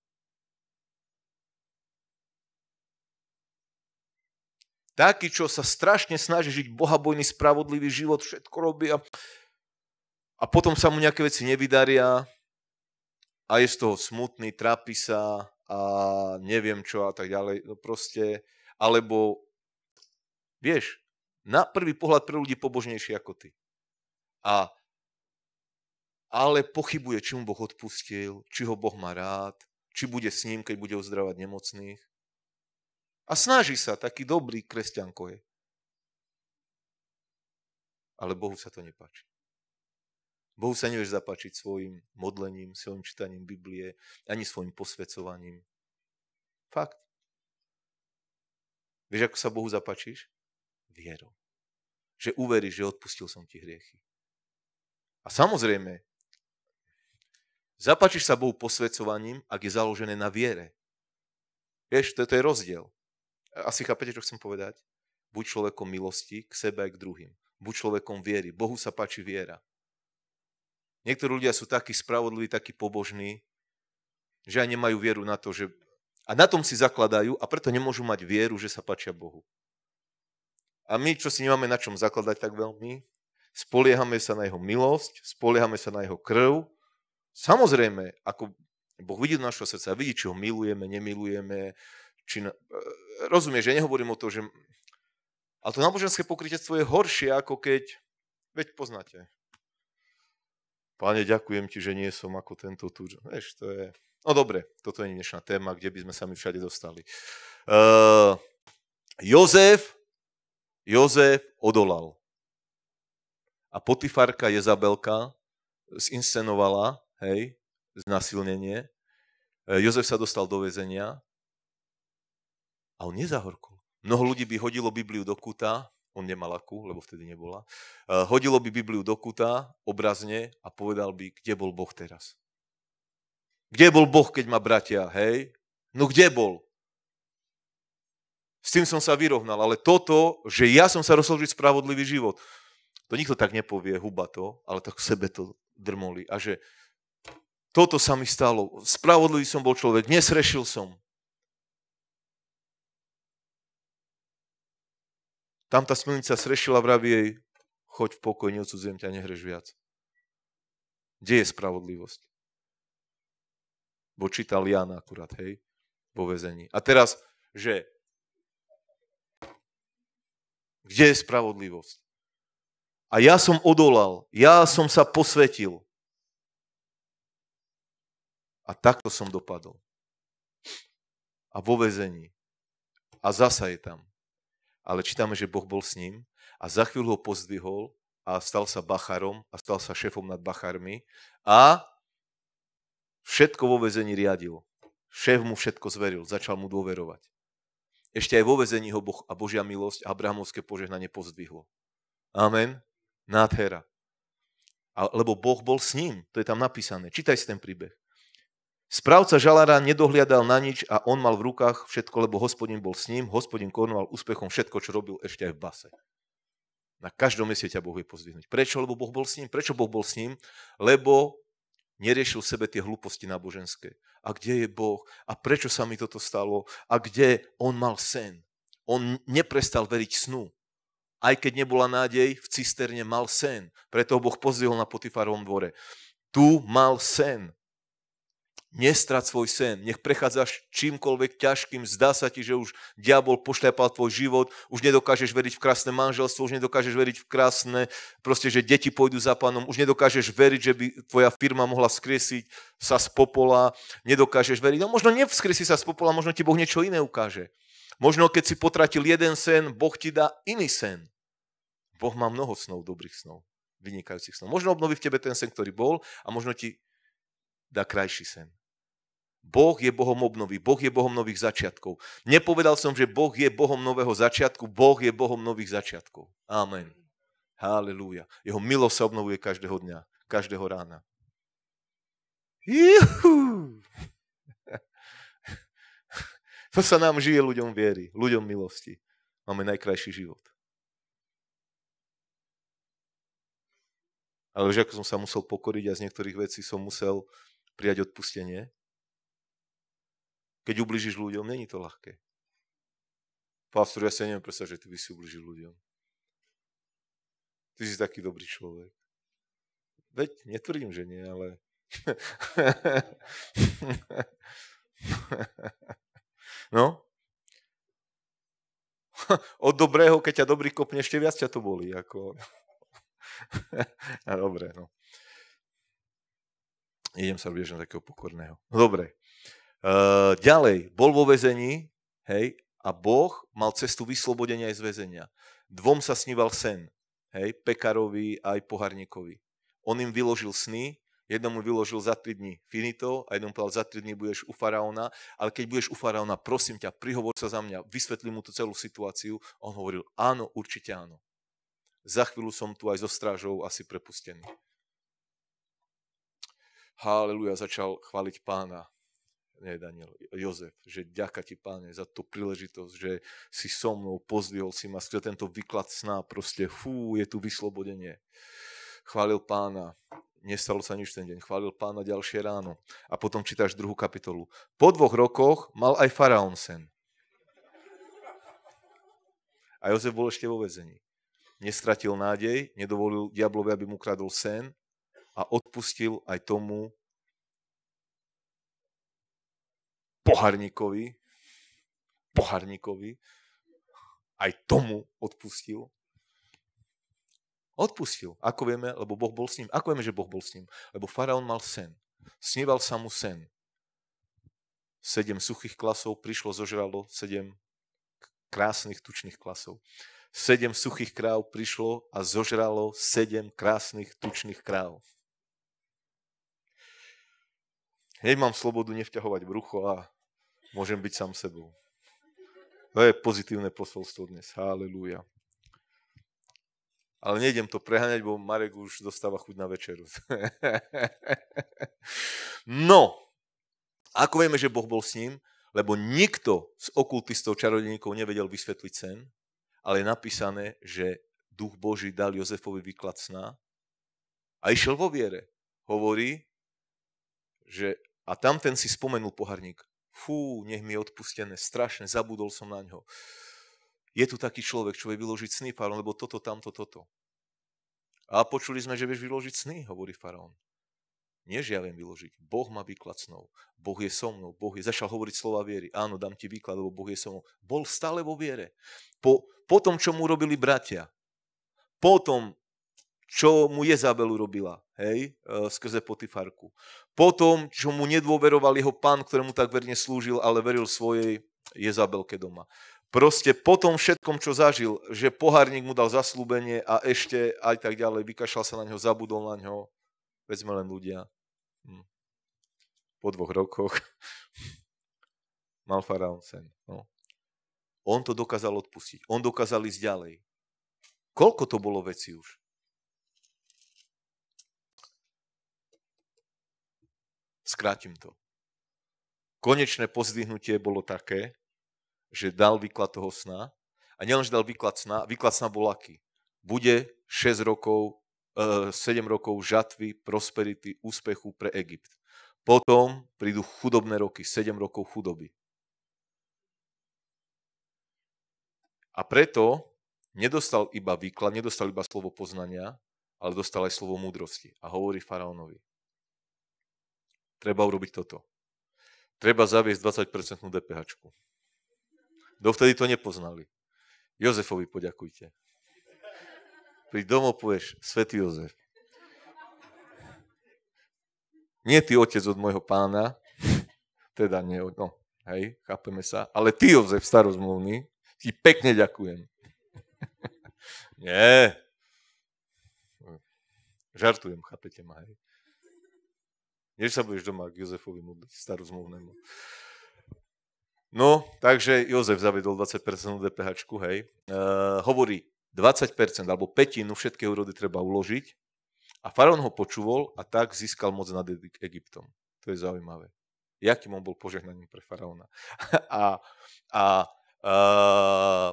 Taký, čo sa strašne snaží žiť bohabojný, spravodlivý život, všetko robí a, a potom sa mu nejaké veci nevydaria a je z toho smutný, trápi sa a neviem čo a tak ďalej. No proste, alebo vieš, na prvý pohľad pre ľudí pobožnejší ako ty. A ale pochybuje, či mu Boh odpustil, či ho Boh má rád, či bude s ním, keď bude uzdravať nemocných. A snaží sa, taký dobrý kresťanko je. Ale Bohu sa to nepáči. Bohu sa nevieš zapáčiť svojim modlením, svojim čítaním Biblie, ani svojim posvedcovaním. Fakt. Vieš, ako sa Bohu zapáčiš? Vierou. Že uveríš, že odpustil som ti hriechy. A samozrejme, zapáčiš sa Bohu posvedcovaním, ak je založené na viere. Vieš, to je rozdiel. Asi chápete, čo chcem povedať? Buď človekom milosti k sebe aj k druhým. Buď človekom viery. Bohu sa páči viera. Niektorí ľudia sú takí spravodliví, takí pobožní, že aj nemajú vieru na to, že... A na tom si zakladajú a preto nemôžu mať vieru, že sa páčia Bohu. A my, čo si nemáme na čom zakladať tak veľmi, spoliehame sa na jeho milosť, spoliehame sa na jeho krv. Samozrejme, ako Boh vidí do našho srdca, vidí, či ho milujeme, nemilujeme, či na, e, rozumieš, ja nehovorím o to, že... Ale to náboženské pokrytectvo je horšie, ako keď... Veď poznáte. Páne, ďakujem ti, že nie som ako tento tu. Vieš, to je... No dobre, toto je dnešná téma, kde by sme sa my všade dostali. Uh, Jozef, Jozef odolal. A Potifarka Jezabelka zinscenovala, hej, znasilnenie. E, Jozef sa dostal do väzenia a on nezahorkol. Mnoho ľudí by hodilo Bibliu do kúta, on nemal akú, lebo vtedy nebola, eh, hodilo by Bibliu do kúta obrazne a povedal by, kde bol Boh teraz. Kde bol Boh, keď ma bratia, hej? No kde bol? S tým som sa vyrovnal, ale toto, že ja som sa rozhodol žiť spravodlivý život, to nikto tak nepovie, huba to, ale tak v sebe to drmoli. A že toto sa mi stalo, spravodlivý som bol človek, nesrešil som, Tam tá smilnica srešila, vraví jej, choď v pokoj, neodsudzujem ťa, nehreš viac. Kde je spravodlivosť? Bo čítal Jan akurát, hej, vo vezení. A teraz, že kde je spravodlivosť? A ja som odolal, ja som sa posvetil. A takto som dopadol. A vo vezení. A zasa je tam ale čítame, že Boh bol s ním a za chvíľu ho pozdvihol a stal sa bacharom a stal sa šéfom nad bacharmi a všetko vo vezení riadil. Šéf mu všetko zveril, začal mu dôverovať. Ešte aj vo vezení ho Boh a Božia milosť a Abrahamovské požehnanie pozdvihlo. Amen. Nádhera. A, lebo Boh bol s ním. To je tam napísané. Čítaj si ten príbeh. Správca žalára nedohliadal na nič a on mal v rukách všetko, lebo hospodin bol s ním, hospodin korunoval úspechom všetko, čo robil ešte aj v base. Na každom mieste ťa Boh vie pozdvihnúť. Prečo? Lebo Boh bol s ním. Prečo Boh bol s ním? Lebo neriešil v sebe tie hlúposti náboženské. A kde je Boh? A prečo sa mi toto stalo? A kde on mal sen? On neprestal veriť snu. Aj keď nebola nádej, v cisterne mal sen. Preto Boh pozdvihol na Potifarovom dvore. Tu mal sen. Nestrať svoj sen. Nech prechádzaš čímkoľvek ťažkým. Zdá sa ti, že už diabol pošľapal tvoj život. Už nedokážeš veriť v krásne manželstvo. Už nedokážeš veriť v krásne, proste, že deti pôjdu za pánom. Už nedokážeš veriť, že by tvoja firma mohla skriesiť sa z popola. Nedokážeš veriť. No možno nevskriesi sa z popola, možno ti Boh niečo iné ukáže. Možno keď si potratil jeden sen, Boh ti dá iný sen. Boh má mnoho snov, dobrých snov, vynikajúcich snov. Možno obnoví v tebe ten sen, ktorý bol a možno ti dá krajší sen. Boh je Bohom obnovy, Boh je Bohom nových začiatkov. Nepovedal som, že Boh je Bohom nového začiatku, Boh je Bohom nových začiatkov. Amen. Halelúja. Jeho milosť sa obnovuje každého dňa, každého rána. Juhu! To sa nám žije ľuďom viery, ľuďom milosti. Máme najkrajší život. Ale už ako som sa musel pokoriť a z niektorých vecí som musel prijať odpustenie, keď ubližíš ľuďom, není to ľahké. Pastor, ja si neviem predstaviť, že ty by si ubližil ľuďom. Ty si taký dobrý človek. Veď netvrdím, že nie, ale... no? Od dobrého, keď ťa dobrý kopne, ešte viac ťa to boli. Ako... A dobre, no. Idem sa robiť na takého pokorného. No dobre. Eh, ďalej, bol vo väzení, hej, a Boh mal cestu vyslobodenia aj z väzenia. Dvom sa sníval sen, hej, Pekarovi aj pohárnikovi. On im vyložil sny, jednomu vyložil za 3 dní finito a jednomu povedal, za 3 dní budeš u faraóna, ale keď budeš u faraóna, prosím ťa, prihovor sa za mňa, vysvetli mu tú celú situáciu. On hovoril, áno, určite áno. Za chvíľu som tu aj so strážou asi prepustený. Haleluja, začal chváliť pána nie Daniel, Jozef, že ďaká ti, páne, za tú príležitosť, že si so mnou, pozdvihol si ma skrze tento výklad sná, proste fú, je tu vyslobodenie. Chválil pána, nestalo sa nič ten deň, chválil pána ďalšie ráno. A potom čítaš druhú kapitolu. Po dvoch rokoch mal aj faraón sen. A Jozef bol ešte vo vezení. Nestratil nádej, nedovolil diablovi, aby mu kradol sen a odpustil aj tomu, poharníkovi, poharníkovi, aj tomu odpustil. Odpustil. Ako vieme, lebo Boh bol s ním. Ako vieme, že Boh bol s ním? Lebo faraón mal sen. Sníval sa mu sen. Sedem suchých klasov prišlo, zožralo sedem krásnych tučných klasov. Sedem suchých kráv prišlo a zožralo sedem krásnych tučných kráv. Hneď mám slobodu nevťahovať brucho a môžem byť sám sebou. To je pozitívne posolstvo dnes. Halelúja. Ale nejdem to preháňať, bo Marek už dostáva chuť na večeru. no, ako vieme, že Boh bol s ním? Lebo nikto z okultistov, čarodeníkov nevedel vysvetliť sen, ale je napísané, že duch Boží dal Jozefovi výklad sna a išiel vo viere. Hovorí, že a tam ten si spomenul pohárnik. Fú, nech mi je odpustené, strašne, zabudol som na ňo. Je tu taký človek, čo vie vyložiť sny, faraón, lebo toto, tamto, toto. A počuli sme, že vieš vyložiť sny, hovorí faraón. Nie, že ja viem vyložiť. Boh ma výklad snov. Boh je so mnou. Boh je... Začal hovoriť slova viery. Áno, dám ti výklad, lebo Boh je so mnou. Bol stále vo viere. Po, po tom, čo mu robili bratia. Po tom, čo mu Jezabel urobila. Hej, e, skrze Potifarku po tom, čo mu nedôveroval jeho pán, ktorému tak verne slúžil, ale veril svojej Jezabelke doma. Proste po tom všetkom, čo zažil, že pohárnik mu dal zaslúbenie a ešte aj tak ďalej, vykašal sa na ňo, zabudol na ňo, veď sme len ľudia. Hm. Po dvoch rokoch mal faraón sen. No. On to dokázal odpustiť. On dokázal ísť ďalej. Koľko to bolo veci už? Skrátim to. Konečné pozdvihnutie bolo také, že dal výklad toho sna a nielenže dal výklad sna, výklad sna bol aký? Bude 6 rokov, 7 e, rokov žatvy, prosperity, úspechu pre Egypt. Potom prídu chudobné roky, 7 rokov chudoby. A preto nedostal iba výklad, nedostal iba slovo poznania, ale dostal aj slovo múdrosti. A hovorí faraónovi, treba urobiť toto. Treba zaviesť 20% DPH. Dovtedy to nepoznali. Jozefovi poďakujte. Pri domov povieš, svetý Jozef. Nie ty otec od môjho pána, teda nie, no, hej, chápeme sa, ale ty Jozef starozmluvný, ti pekne ďakujem. nie. Žartujem, chápete ma, hej. Než sa budeš doma k Jozefovi modliť, starozmluvnému. No, takže Jozef zavedol 20% DPH, hej. E, hovorí, 20% alebo petinu všetkej úrody treba uložiť. A faraón ho počúval a tak získal moc nad Egyptom. To je zaujímavé. Jakým on bol požehnaním pre faraóna. A, a, a e,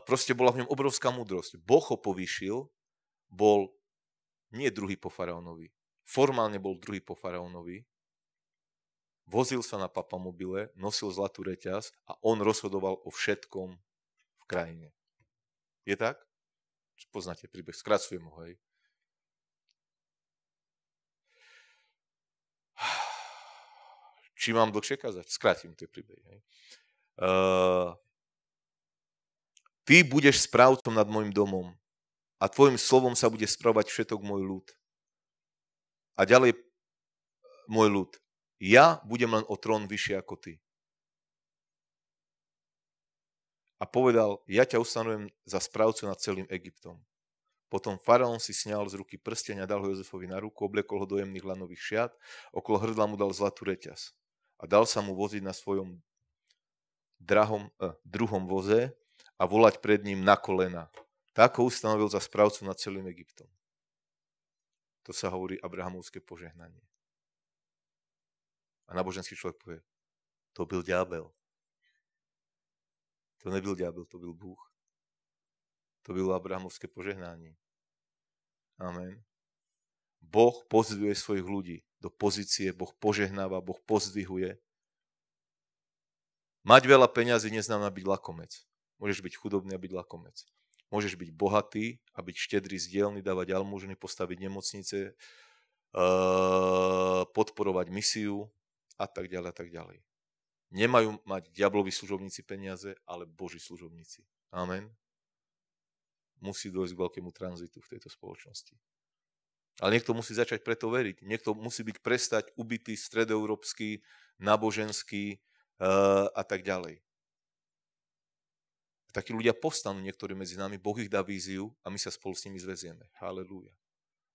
proste bola v ňom obrovská múdrosť. Boh ho povýšil, bol nie druhý po faraónovi. Formálne bol druhý po faraónovi, vozil sa na papamobile, nosil zlatú reťaz a on rozhodoval o všetkom v krajine. Je tak? Poznáte príbeh, skracujem ho, hej. Či mám dlhšie kázať? Skrátim tie príbehy. Hej. Uh, ty budeš správcom nad môjim domom a tvojim slovom sa bude správať všetok môj ľud. A ďalej môj ľud. Ja budem len o trón vyššie ako ty. A povedal, ja ťa ustanujem za správcu nad celým Egyptom. Potom faraón si sňal z ruky prsteň a dal ho Jozefovi na ruku, obliekol ho do jemných lanových šiat, okolo hrdla mu dal zlatú reťaz a dal sa mu voziť na svojom drahom, eh, druhom voze a volať pred ním na kolena. Tak ho ustanovil za správcu nad celým Egyptom. To sa hovorí Abrahamovské požehnanie. A náboženský človek povie, to byl diabel. To nebyl diabel, to byl Bůh. To bylo abrahamovské požehnanie. Amen. Boh pozdvihuje svojich ľudí do pozície, Boh požehnáva, Boh pozdvihuje. Mať veľa peňazí neznamená byť lakomec. Môžeš byť chudobný a byť lakomec. Môžeš byť bohatý a byť štedrý, zdielný, dávať almužny, postaviť nemocnice, eh, podporovať misiu, a tak ďalej a tak ďalej. Nemajú mať diablovi služobníci peniaze, ale Boží služobníci. Amen. Musí dojsť k veľkému tranzitu v tejto spoločnosti. Ale niekto musí začať preto veriť. Niekto musí byť prestať ubitý, stredoeurópsky, náboženský e, a tak ďalej. Takí ľudia postanú niektorí medzi nami, Boh ich dá víziu a my sa spolu s nimi zvezieme. Halelúja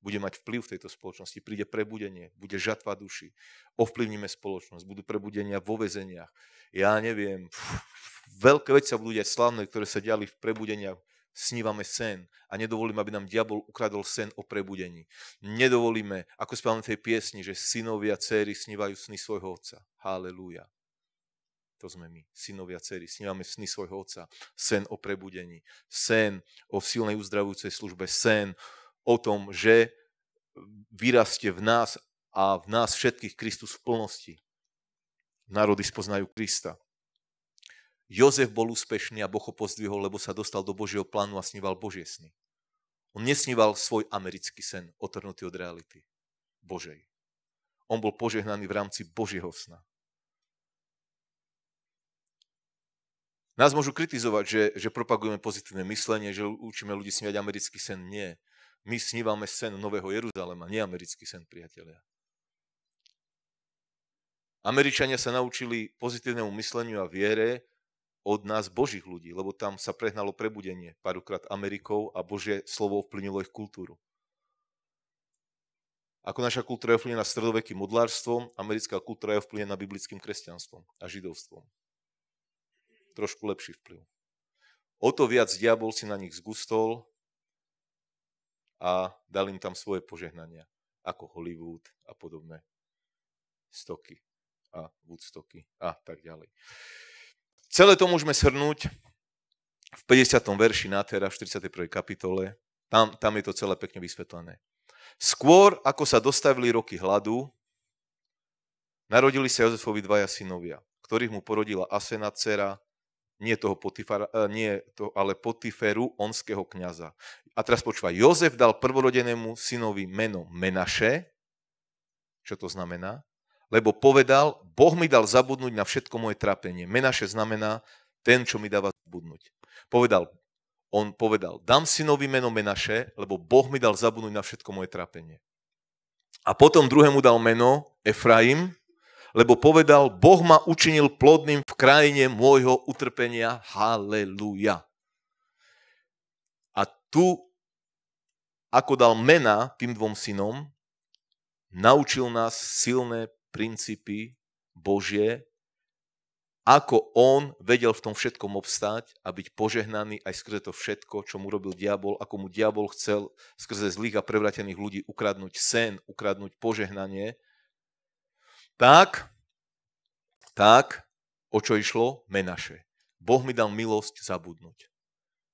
bude mať vplyv v tejto spoločnosti, príde prebudenie, bude žatva duši, ovplyvníme spoločnosť, budú prebudenia vo vezeniach. Ja neviem, pff, veľké veci sa budú diať slavné, ktoré sa diali v prebudeniach snívame sen a nedovolíme, aby nám diabol ukradol sen o prebudení. Nedovolíme, ako spávame tej piesni, že synovia, céry snívajú sny svojho otca. Halelúja. To sme my, synovia, cery. Snívame sny svojho otca. Sen o prebudení. Sen o silnej uzdravujúcej službe. Sen o tom, že vyrastie v nás a v nás všetkých Kristus v plnosti. Národy spoznajú Krista. Jozef bol úspešný a Boh ho pozdvihol, lebo sa dostal do Božieho plánu a sníval Božie sny. On nesníval svoj americký sen, otrhnutý od reality Božej. On bol požehnaný v rámci Božieho sna. Nás môžu kritizovať, že, že propagujeme pozitívne myslenie, že učíme ľudí sniať americký sen. Nie. My snívame sen Nového Jeruzalema, nie americký sen, priatelia. Američania sa naučili pozitívnemu mysleniu a viere od nás božích ľudí, lebo tam sa prehnalo prebudenie párkrát Amerikou a Božie slovo vplynilo ich kultúru. Ako naša kultúra je ovplyvnená stredovekým modlárstvom, americká kultúra je ovplyvnená biblickým kresťanstvom a židovstvom. Trošku lepší vplyv. O to viac diabol si na nich zgustol a dal im tam svoje požehnania, ako Hollywood a podobné stoky a Woodstocky a tak ďalej. Celé to môžeme shrnúť v 50. verši Nátera v 41. kapitole. Tam, tam je to celé pekne vysvetlené. Skôr, ako sa dostavili roky hladu, narodili sa Jozefovi dvaja synovia, ktorých mu porodila Asena, dcera, nie, toho Potifara, eh, nie to, ale Potiferu, onského kniaza. A teraz počúva, Jozef dal prvorodenému synovi meno Menaše, čo to znamená? Lebo povedal, Boh mi dal zabudnúť na všetko moje trápenie. Menaše znamená ten, čo mi dáva zabudnúť. Povedal, on povedal, dám synovi meno Menaše, lebo Boh mi dal zabudnúť na všetko moje trápenie. A potom druhému dal meno Efraim, lebo povedal, Boh ma učinil plodným v krajine môjho utrpenia. Haleluja. A tu ako dal mena tým dvom synom, naučil nás silné princípy Božie, ako on vedel v tom všetkom obstáť a byť požehnaný aj skrze to všetko, čo mu robil diabol, ako mu diabol chcel skrze zlých a prevratených ľudí ukradnúť sen, ukradnúť požehnanie. Tak, tak, o čo išlo? Menaše. Boh mi dal milosť zabudnúť.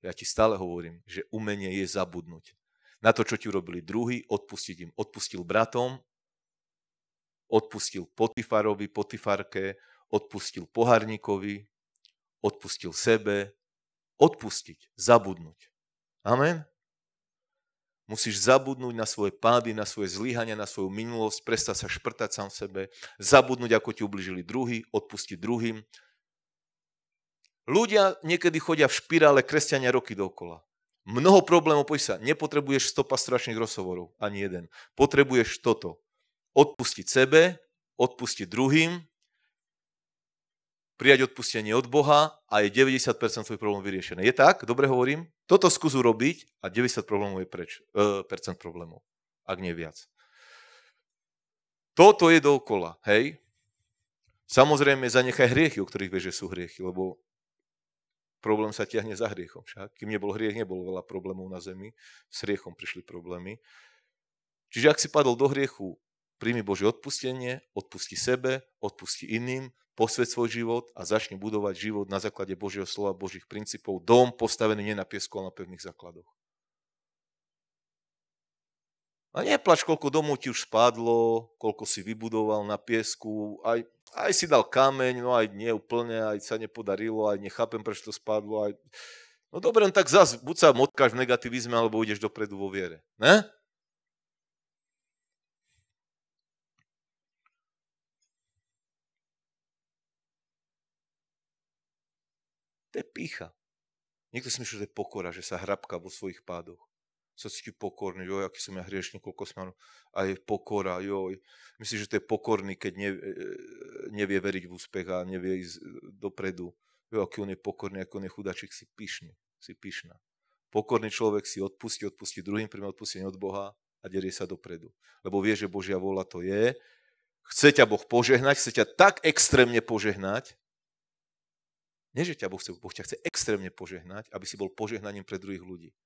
Ja ti stále hovorím, že umenie je zabudnúť na to, čo ti urobili druhý, odpustiť im. Odpustil bratom, odpustil Potifarovi, Potifarke, odpustil poharníkovi, odpustil sebe, odpustiť, zabudnúť. Amen? Musíš zabudnúť na svoje pády, na svoje zlyhania, na svoju minulosť, prestať sa šprtať sám sebe, zabudnúť, ako ti ubližili druhý, odpustiť druhým. Ľudia niekedy chodia v špirále kresťania roky dokola. Mnoho problémov, poď sa, nepotrebuješ 100 pastoračných rozhovorov, ani jeden. Potrebuješ toto. Odpustiť sebe, odpustiť druhým, prijať odpustenie od Boha a je 90% svojich problémov vyriešené. Je tak? Dobre hovorím? Toto skús urobiť a 90% problémov je preč. E, percent problémov, ak nie viac. Toto je dokola, hej? Samozrejme, zanechaj hriechy, o ktorých vieš, že sú hriechy, lebo Problém sa tiahne za hriechom však. Kým nebol hriech, nebolo veľa problémov na zemi. S hriechom prišli problémy. Čiže ak si padol do hriechu, príjmi Božie odpustenie, odpusti sebe, odpusti iným, posved svoj život a začni budovať život na základe Božieho slova, Božích princípov, dom postavený nie na piesku, ale na pevných základoch. A neplač, koľko domov ti už spadlo, koľko si vybudoval na piesku, aj, aj si dal kameň, no aj úplne, aj sa nepodarilo, aj nechápem, prečo to spadlo. Aj... No dobre, no tak zas, buď sa motkáš v negativizme, alebo ideš dopredu vo viere. Ne? To je pícha. Niekto si myslí, že to je pokora, že sa hrabka vo svojich pádoch sa cíti pokorný, joj, aký som ja hriešný, koľko som a je pokora, joj. Myslíš, že to je pokorný, keď nevie, e, nevie veriť v úspech a nevie ísť e, dopredu. Joj, aký on je pokorný, aký on je chudáčik si pyšný, si pyšná. Pokorný človek si odpustí, odpustí druhým, príjme odpustenie od Boha a derie sa dopredu. Lebo vie, že Božia vola to je. Chce ťa Boh požehnať, chce ťa tak extrémne požehnať, nie, že ťa Boh chce, Boh ťa chce extrémne požehnať, aby si bol požehnaním pre druhých ľudí.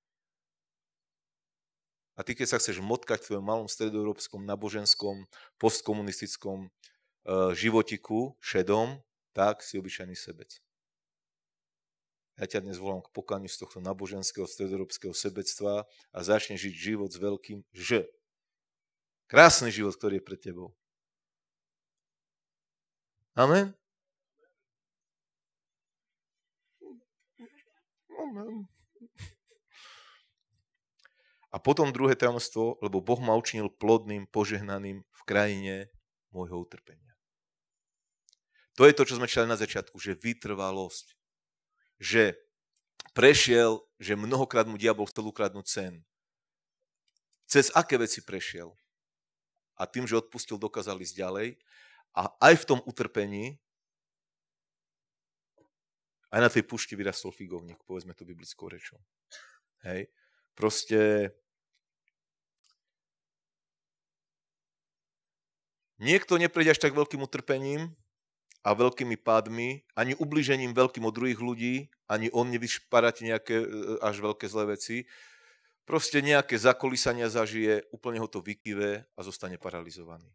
A ty, keď sa chceš motkať v tvojom malom stredoeurópskom, naboženskom, postkomunistickom eh, životiku, šedom, tak si obyčajný sebec. Ja ťa dnes volám k pokaniu z tohto naboženského stredoeurópskeho sebectva a začne žiť život s veľkým Ž. Krásny život, ktorý je pred tebou. Amen? Amen. A potom druhé tajomstvo, lebo Boh ma učinil plodným, požehnaným v krajine môjho utrpenia. To je to, čo sme čítali na začiatku, že vytrvalosť. Že prešiel, že mnohokrát mu diabol chcel ukradnúť cen. Cez aké veci prešiel? A tým, že odpustil, dokázali ísť ďalej. A aj v tom utrpení, aj na tej pušti vyrastol figovník, povedzme to biblickou rečou. Hej. Proste Niekto neprejde až tak veľkým utrpením a veľkými pádmi, ani ubližením veľkým od druhých ľudí, ani on nevyšparate nejaké e, až veľké zlé veci. Proste nejaké zakolísania zažije, úplne ho to vykyve a zostane paralizovaný.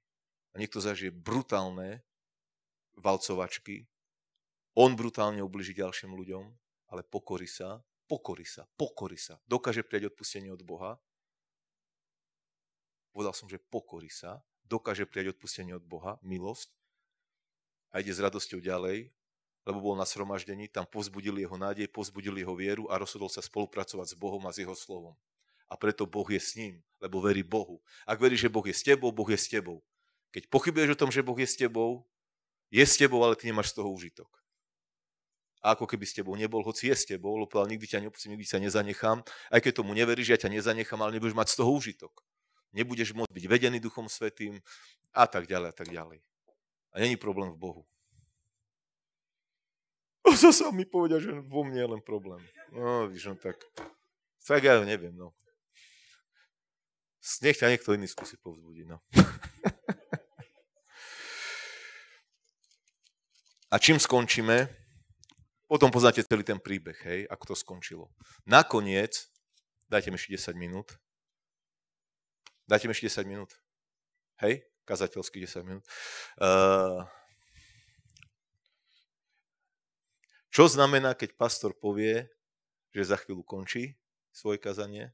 A niekto zažije brutálne valcovačky, on brutálne ubliží ďalším ľuďom, ale pokorí sa, pokorí sa, pokorí sa. Dokáže prijať odpustenie od Boha. Povedal som, že pokorí sa dokáže prijať odpustenie od Boha, milosť a ide s radosťou ďalej, lebo bol na sromaždení, tam pozbudili jeho nádej, pozbudili jeho vieru a rozhodol sa spolupracovať s Bohom a s jeho slovom. A preto Boh je s ním, lebo verí Bohu. Ak veríš, že Boh je s tebou, Boh je s tebou. Keď pochybuješ o tom, že Boh je s tebou, je s tebou, ale ty nemáš z toho užitok. A ako keby s tebou nebol, hoci je s tebou, lebo nikdy ťa neopustím, nikdy sa nezanechám, aj keď tomu neveríš, ja ťa nezanechám, ale nebudeš mať z toho užitok nebudeš môcť byť vedený Duchom Svetým a tak ďalej a tak ďalej. A není problém v Bohu. A sa mi povedia, že vo mne je len problém. No, víš, no tak, tak ja neviem, no. Nech ťa niekto iný skúsi povzbudiť, no. a čím skončíme? Potom poznáte celý ten príbeh, hej, ako to skončilo. Nakoniec, dajte mi ešte 10 minút, Dajte mi ešte 10 minút. Hej? Kazateľský 10 minút. Uh, čo znamená, keď pastor povie, že za chvíľu končí svoje kazanie?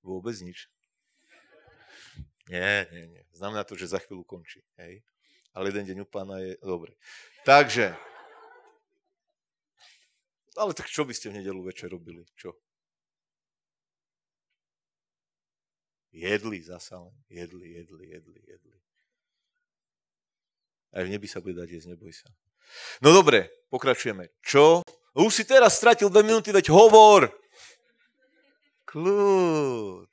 Vôbec nič. Nie, nie, nie. Znamená to, že za chvíľu končí. Hej? Ale jeden deň u pána je dobrý. Takže, ale tak čo by ste v nedelu večer robili? Čo? Jedli zasa len, jedli, jedli, jedli, jedli. Aj v nebi sa bude dať jesť, neboj sa. No dobre, pokračujeme. Čo? Už si teraz stratil dve minúty, veď hovor! Kľud.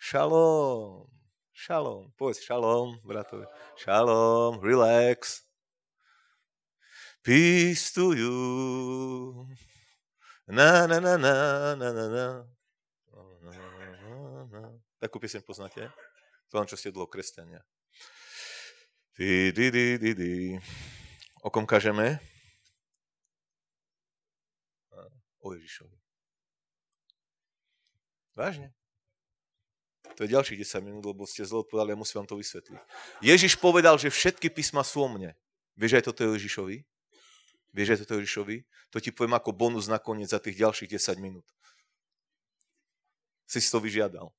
Šalom. Šalom. Povedz šalom, bratovi. Šalom, relax. Pistujú. Na, na, na, na, na, na, na na. No. Takú pieseň poznáte? To len čo dlho kresťania. Di, O kom kažeme? O Ježišovi. Vážne? To je ďalších 10 minút, lebo ste zle odpovedali a musím vám to vysvetliť. Ježiš povedal, že všetky písma sú o mne. Vieš aj toto je Ježišovi? Vieš aj toto je Ježišovi? To ti poviem ako bonus na koniec za tých ďalších 10 minút. Si si to vyžiadal.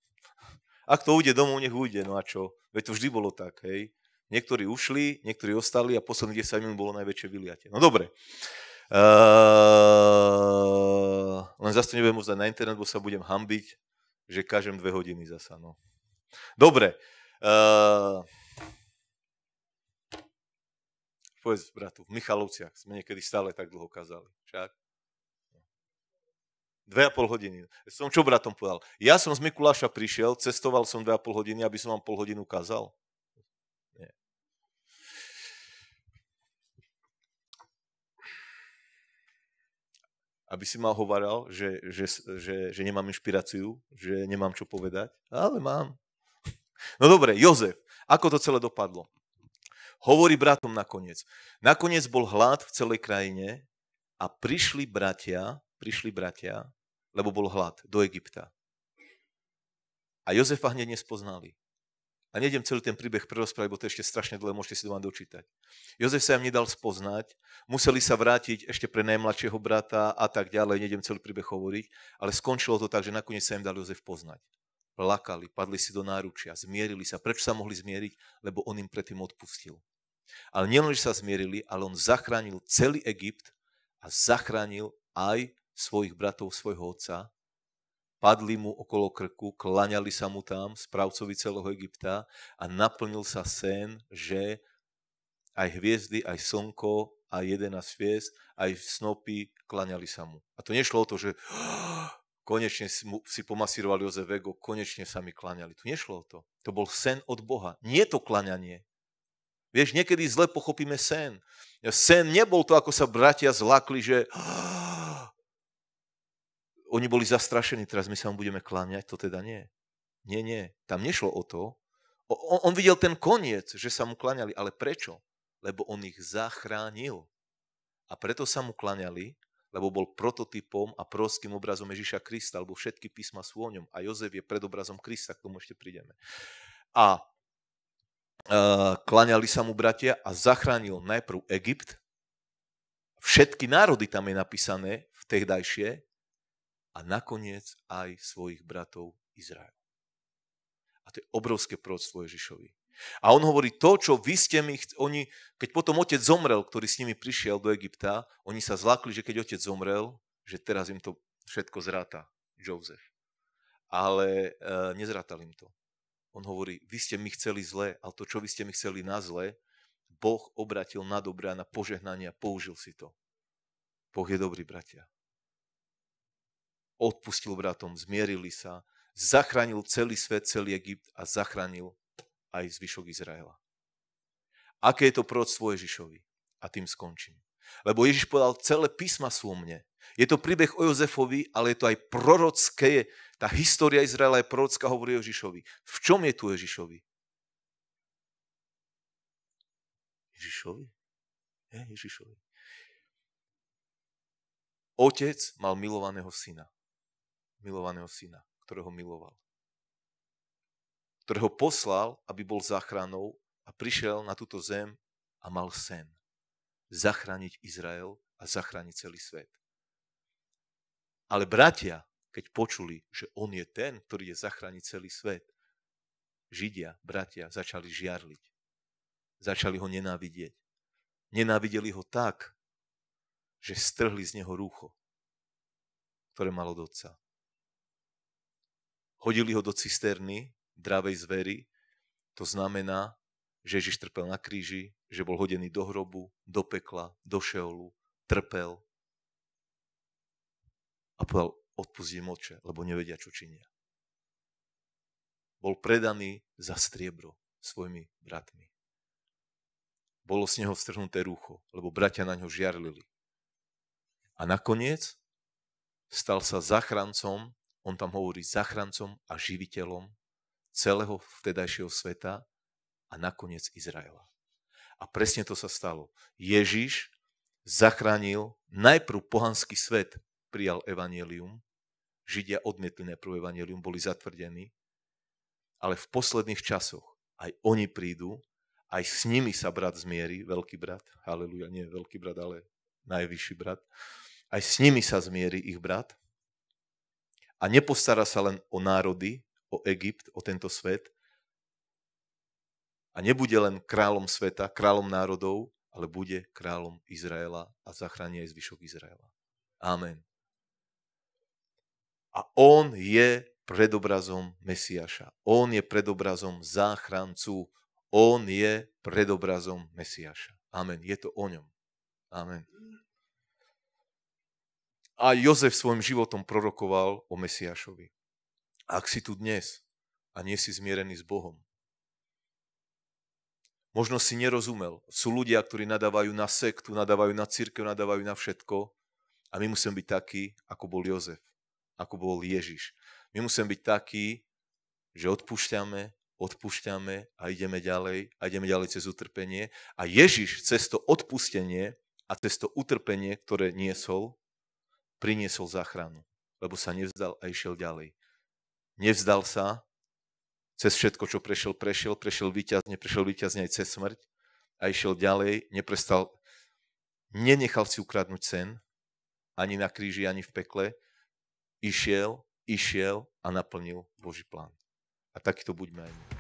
Ak to ujde domov, nech ujde, no a čo? Veď to vždy bolo tak, hej. Niektorí ušli, niektorí ostali a posledných 10 minút bolo najväčšie vyliate. No dobre. Uh, len zase to nebudem môcť na internet, bo sa budem hambiť, že kažem dve hodiny zasa. No. Dobre. Uh, povedz bratu, v Michalovciach sme niekedy stále tak dlho kazali. Čak. Dve a pol hodiny. Som čo bratom povedal? Ja som z Mikuláša prišiel, cestoval som dve a pol hodiny, aby som vám pol hodinu kázal. Nie. Aby si ma hovaral, že, že, že, že nemám inšpiráciu, že nemám čo povedať. Ale mám. No dobre, Jozef. Ako to celé dopadlo? Hovorí bratom nakoniec. Nakoniec bol hlad v celej krajine a prišli bratia, prišli bratia lebo bol hlad, do Egypta. A Jozefa hneď nespoznali. A nejdem celý ten príbeh prerozprávať, bo to je ešte strašne dlho, môžete si doma dočítať. Jozef sa im nedal spoznať, museli sa vrátiť ešte pre najmladšieho brata a tak ďalej, nejdem celý príbeh hovoriť, ale skončilo to tak, že nakoniec sa im dal Jozef poznať. Plakali, padli si do náručia, zmierili sa. Prečo sa mohli zmieriť? Lebo on im predtým odpustil. Ale nielen, že sa zmierili, ale on zachránil celý Egypt a zachránil aj svojich bratov, svojho otca, padli mu okolo krku, klaňali sa mu tam, správcovi celého Egypta a naplnil sa sen, že aj hviezdy, aj slnko, a jeden a aj snopy klaňali sa mu. A to nešlo o to, že konečne si pomasírovali Jozef vego, konečne sa mi klaňali. Tu nešlo o to. To bol sen od Boha. Nie to klaňanie. Vieš, niekedy zle pochopíme sen. Sen nebol to, ako sa bratia zlakli, že oni boli zastrašení, teraz my sa mu budeme kláňať, to teda nie. Nie, nie, tam nešlo o to. On, on videl ten koniec, že sa mu kláňali, ale prečo? Lebo on ich zachránil. A preto sa mu kláňali, lebo bol prototypom a prorockým obrazom Ježíša Krista, lebo všetky písma sú o ňom a Jozef je predobrazom Krista, k tomu ešte prídeme. A e, kláňali sa mu bratia a zachránil najprv Egypt, všetky národy tam je napísané v tehdajšie, a nakoniec aj svojich bratov Izrael. A to je obrovské prorodstvo Ježišovi. A on hovorí to, čo vy ste mi, oni, keď potom otec zomrel, ktorý s nimi prišiel do Egypta, oni sa zlákli, že keď otec zomrel, že teraz im to všetko zráta Jozef. Ale e, nezrátal im to. On hovorí, vy ste mi chceli zle, ale to, čo vy ste mi chceli na zle, Boh obratil na dobré a na požehnanie a použil si to. Boh je dobrý, bratia odpustil bratom, zmierili sa, zachránil celý svet, celý Egypt a zachránil aj zvyšok Izraela. Aké je to proroctvo Ježišovi? A tým skončím. Lebo Ježiš povedal, celé písma sú o mne. Je to príbeh o Jozefovi, ale je to aj prorocké. Tá história Izraela je prorocká, hovorí Ježišovi. V čom je tu Ježišovi? Ježišovi? Je Ježišovi. Otec mal milovaného syna milovaného syna, ktorého miloval. Ktorého poslal, aby bol záchranou a prišiel na túto zem a mal sen. Zachrániť Izrael a zachrániť celý svet. Ale bratia, keď počuli, že on je ten, ktorý je zachrániť celý svet, Židia, bratia, začali žiarliť. Začali ho nenávidieť. Nenávideli ho tak, že strhli z neho rúcho, ktoré mal od otca hodili ho do cisterny dravej zvery. To znamená, že Ježiš trpel na kríži, že bol hodený do hrobu, do pekla, do šeolu, trpel. A povedal, odpustím oče, lebo nevedia, čo činia. Bol predaný za striebro svojimi bratmi. Bolo z neho strhnuté rucho, lebo bratia na ňo žiarlili. A nakoniec stal sa zachrancom on tam hovorí zachrancom a živiteľom celého vtedajšieho sveta a nakoniec Izraela. A presne to sa stalo. Ježiš zachránil najprv pohanský svet, prijal evanielium, Židia odmietli najprv evanielium, boli zatvrdení, ale v posledných časoch aj oni prídu, aj s nimi sa brat zmierí, veľký brat, haleluja, nie veľký brat, ale najvyšší brat, aj s nimi sa zmierí ich brat a nepostará sa len o národy, o Egypt, o tento svet a nebude len kráľom sveta, kráľom národov, ale bude kráľom Izraela a zachráni aj zvyšok Izraela. Amen. A on je predobrazom Mesiaša. On je predobrazom záchrancu. On je predobrazom Mesiaša. Amen. Je to o ňom. Amen. A Jozef svojim životom prorokoval o Mesiašovi. Ak si tu dnes a nie si zmierený s Bohom, možno si nerozumel. Sú ľudia, ktorí nadávajú na sektu, nadávajú na církev, nadávajú na všetko a my musíme byť takí, ako bol Jozef, ako bol Ježiš. My musíme byť takí, že odpúšťame, odpúšťame a ideme ďalej a ideme ďalej cez utrpenie. A Ježiš cez to odpustenie a cez to utrpenie, ktoré niesol, priniesol záchranu, lebo sa nevzdal a išiel ďalej. Nevzdal sa, cez všetko, čo prešiel, prešiel, prešiel výťazne, prešiel výťazne aj cez smrť a išiel ďalej, neprestal, nenechal si ukradnúť sen, ani na kríži, ani v pekle, išiel, išiel a naplnil Boží plán. A takýto buďme aj my.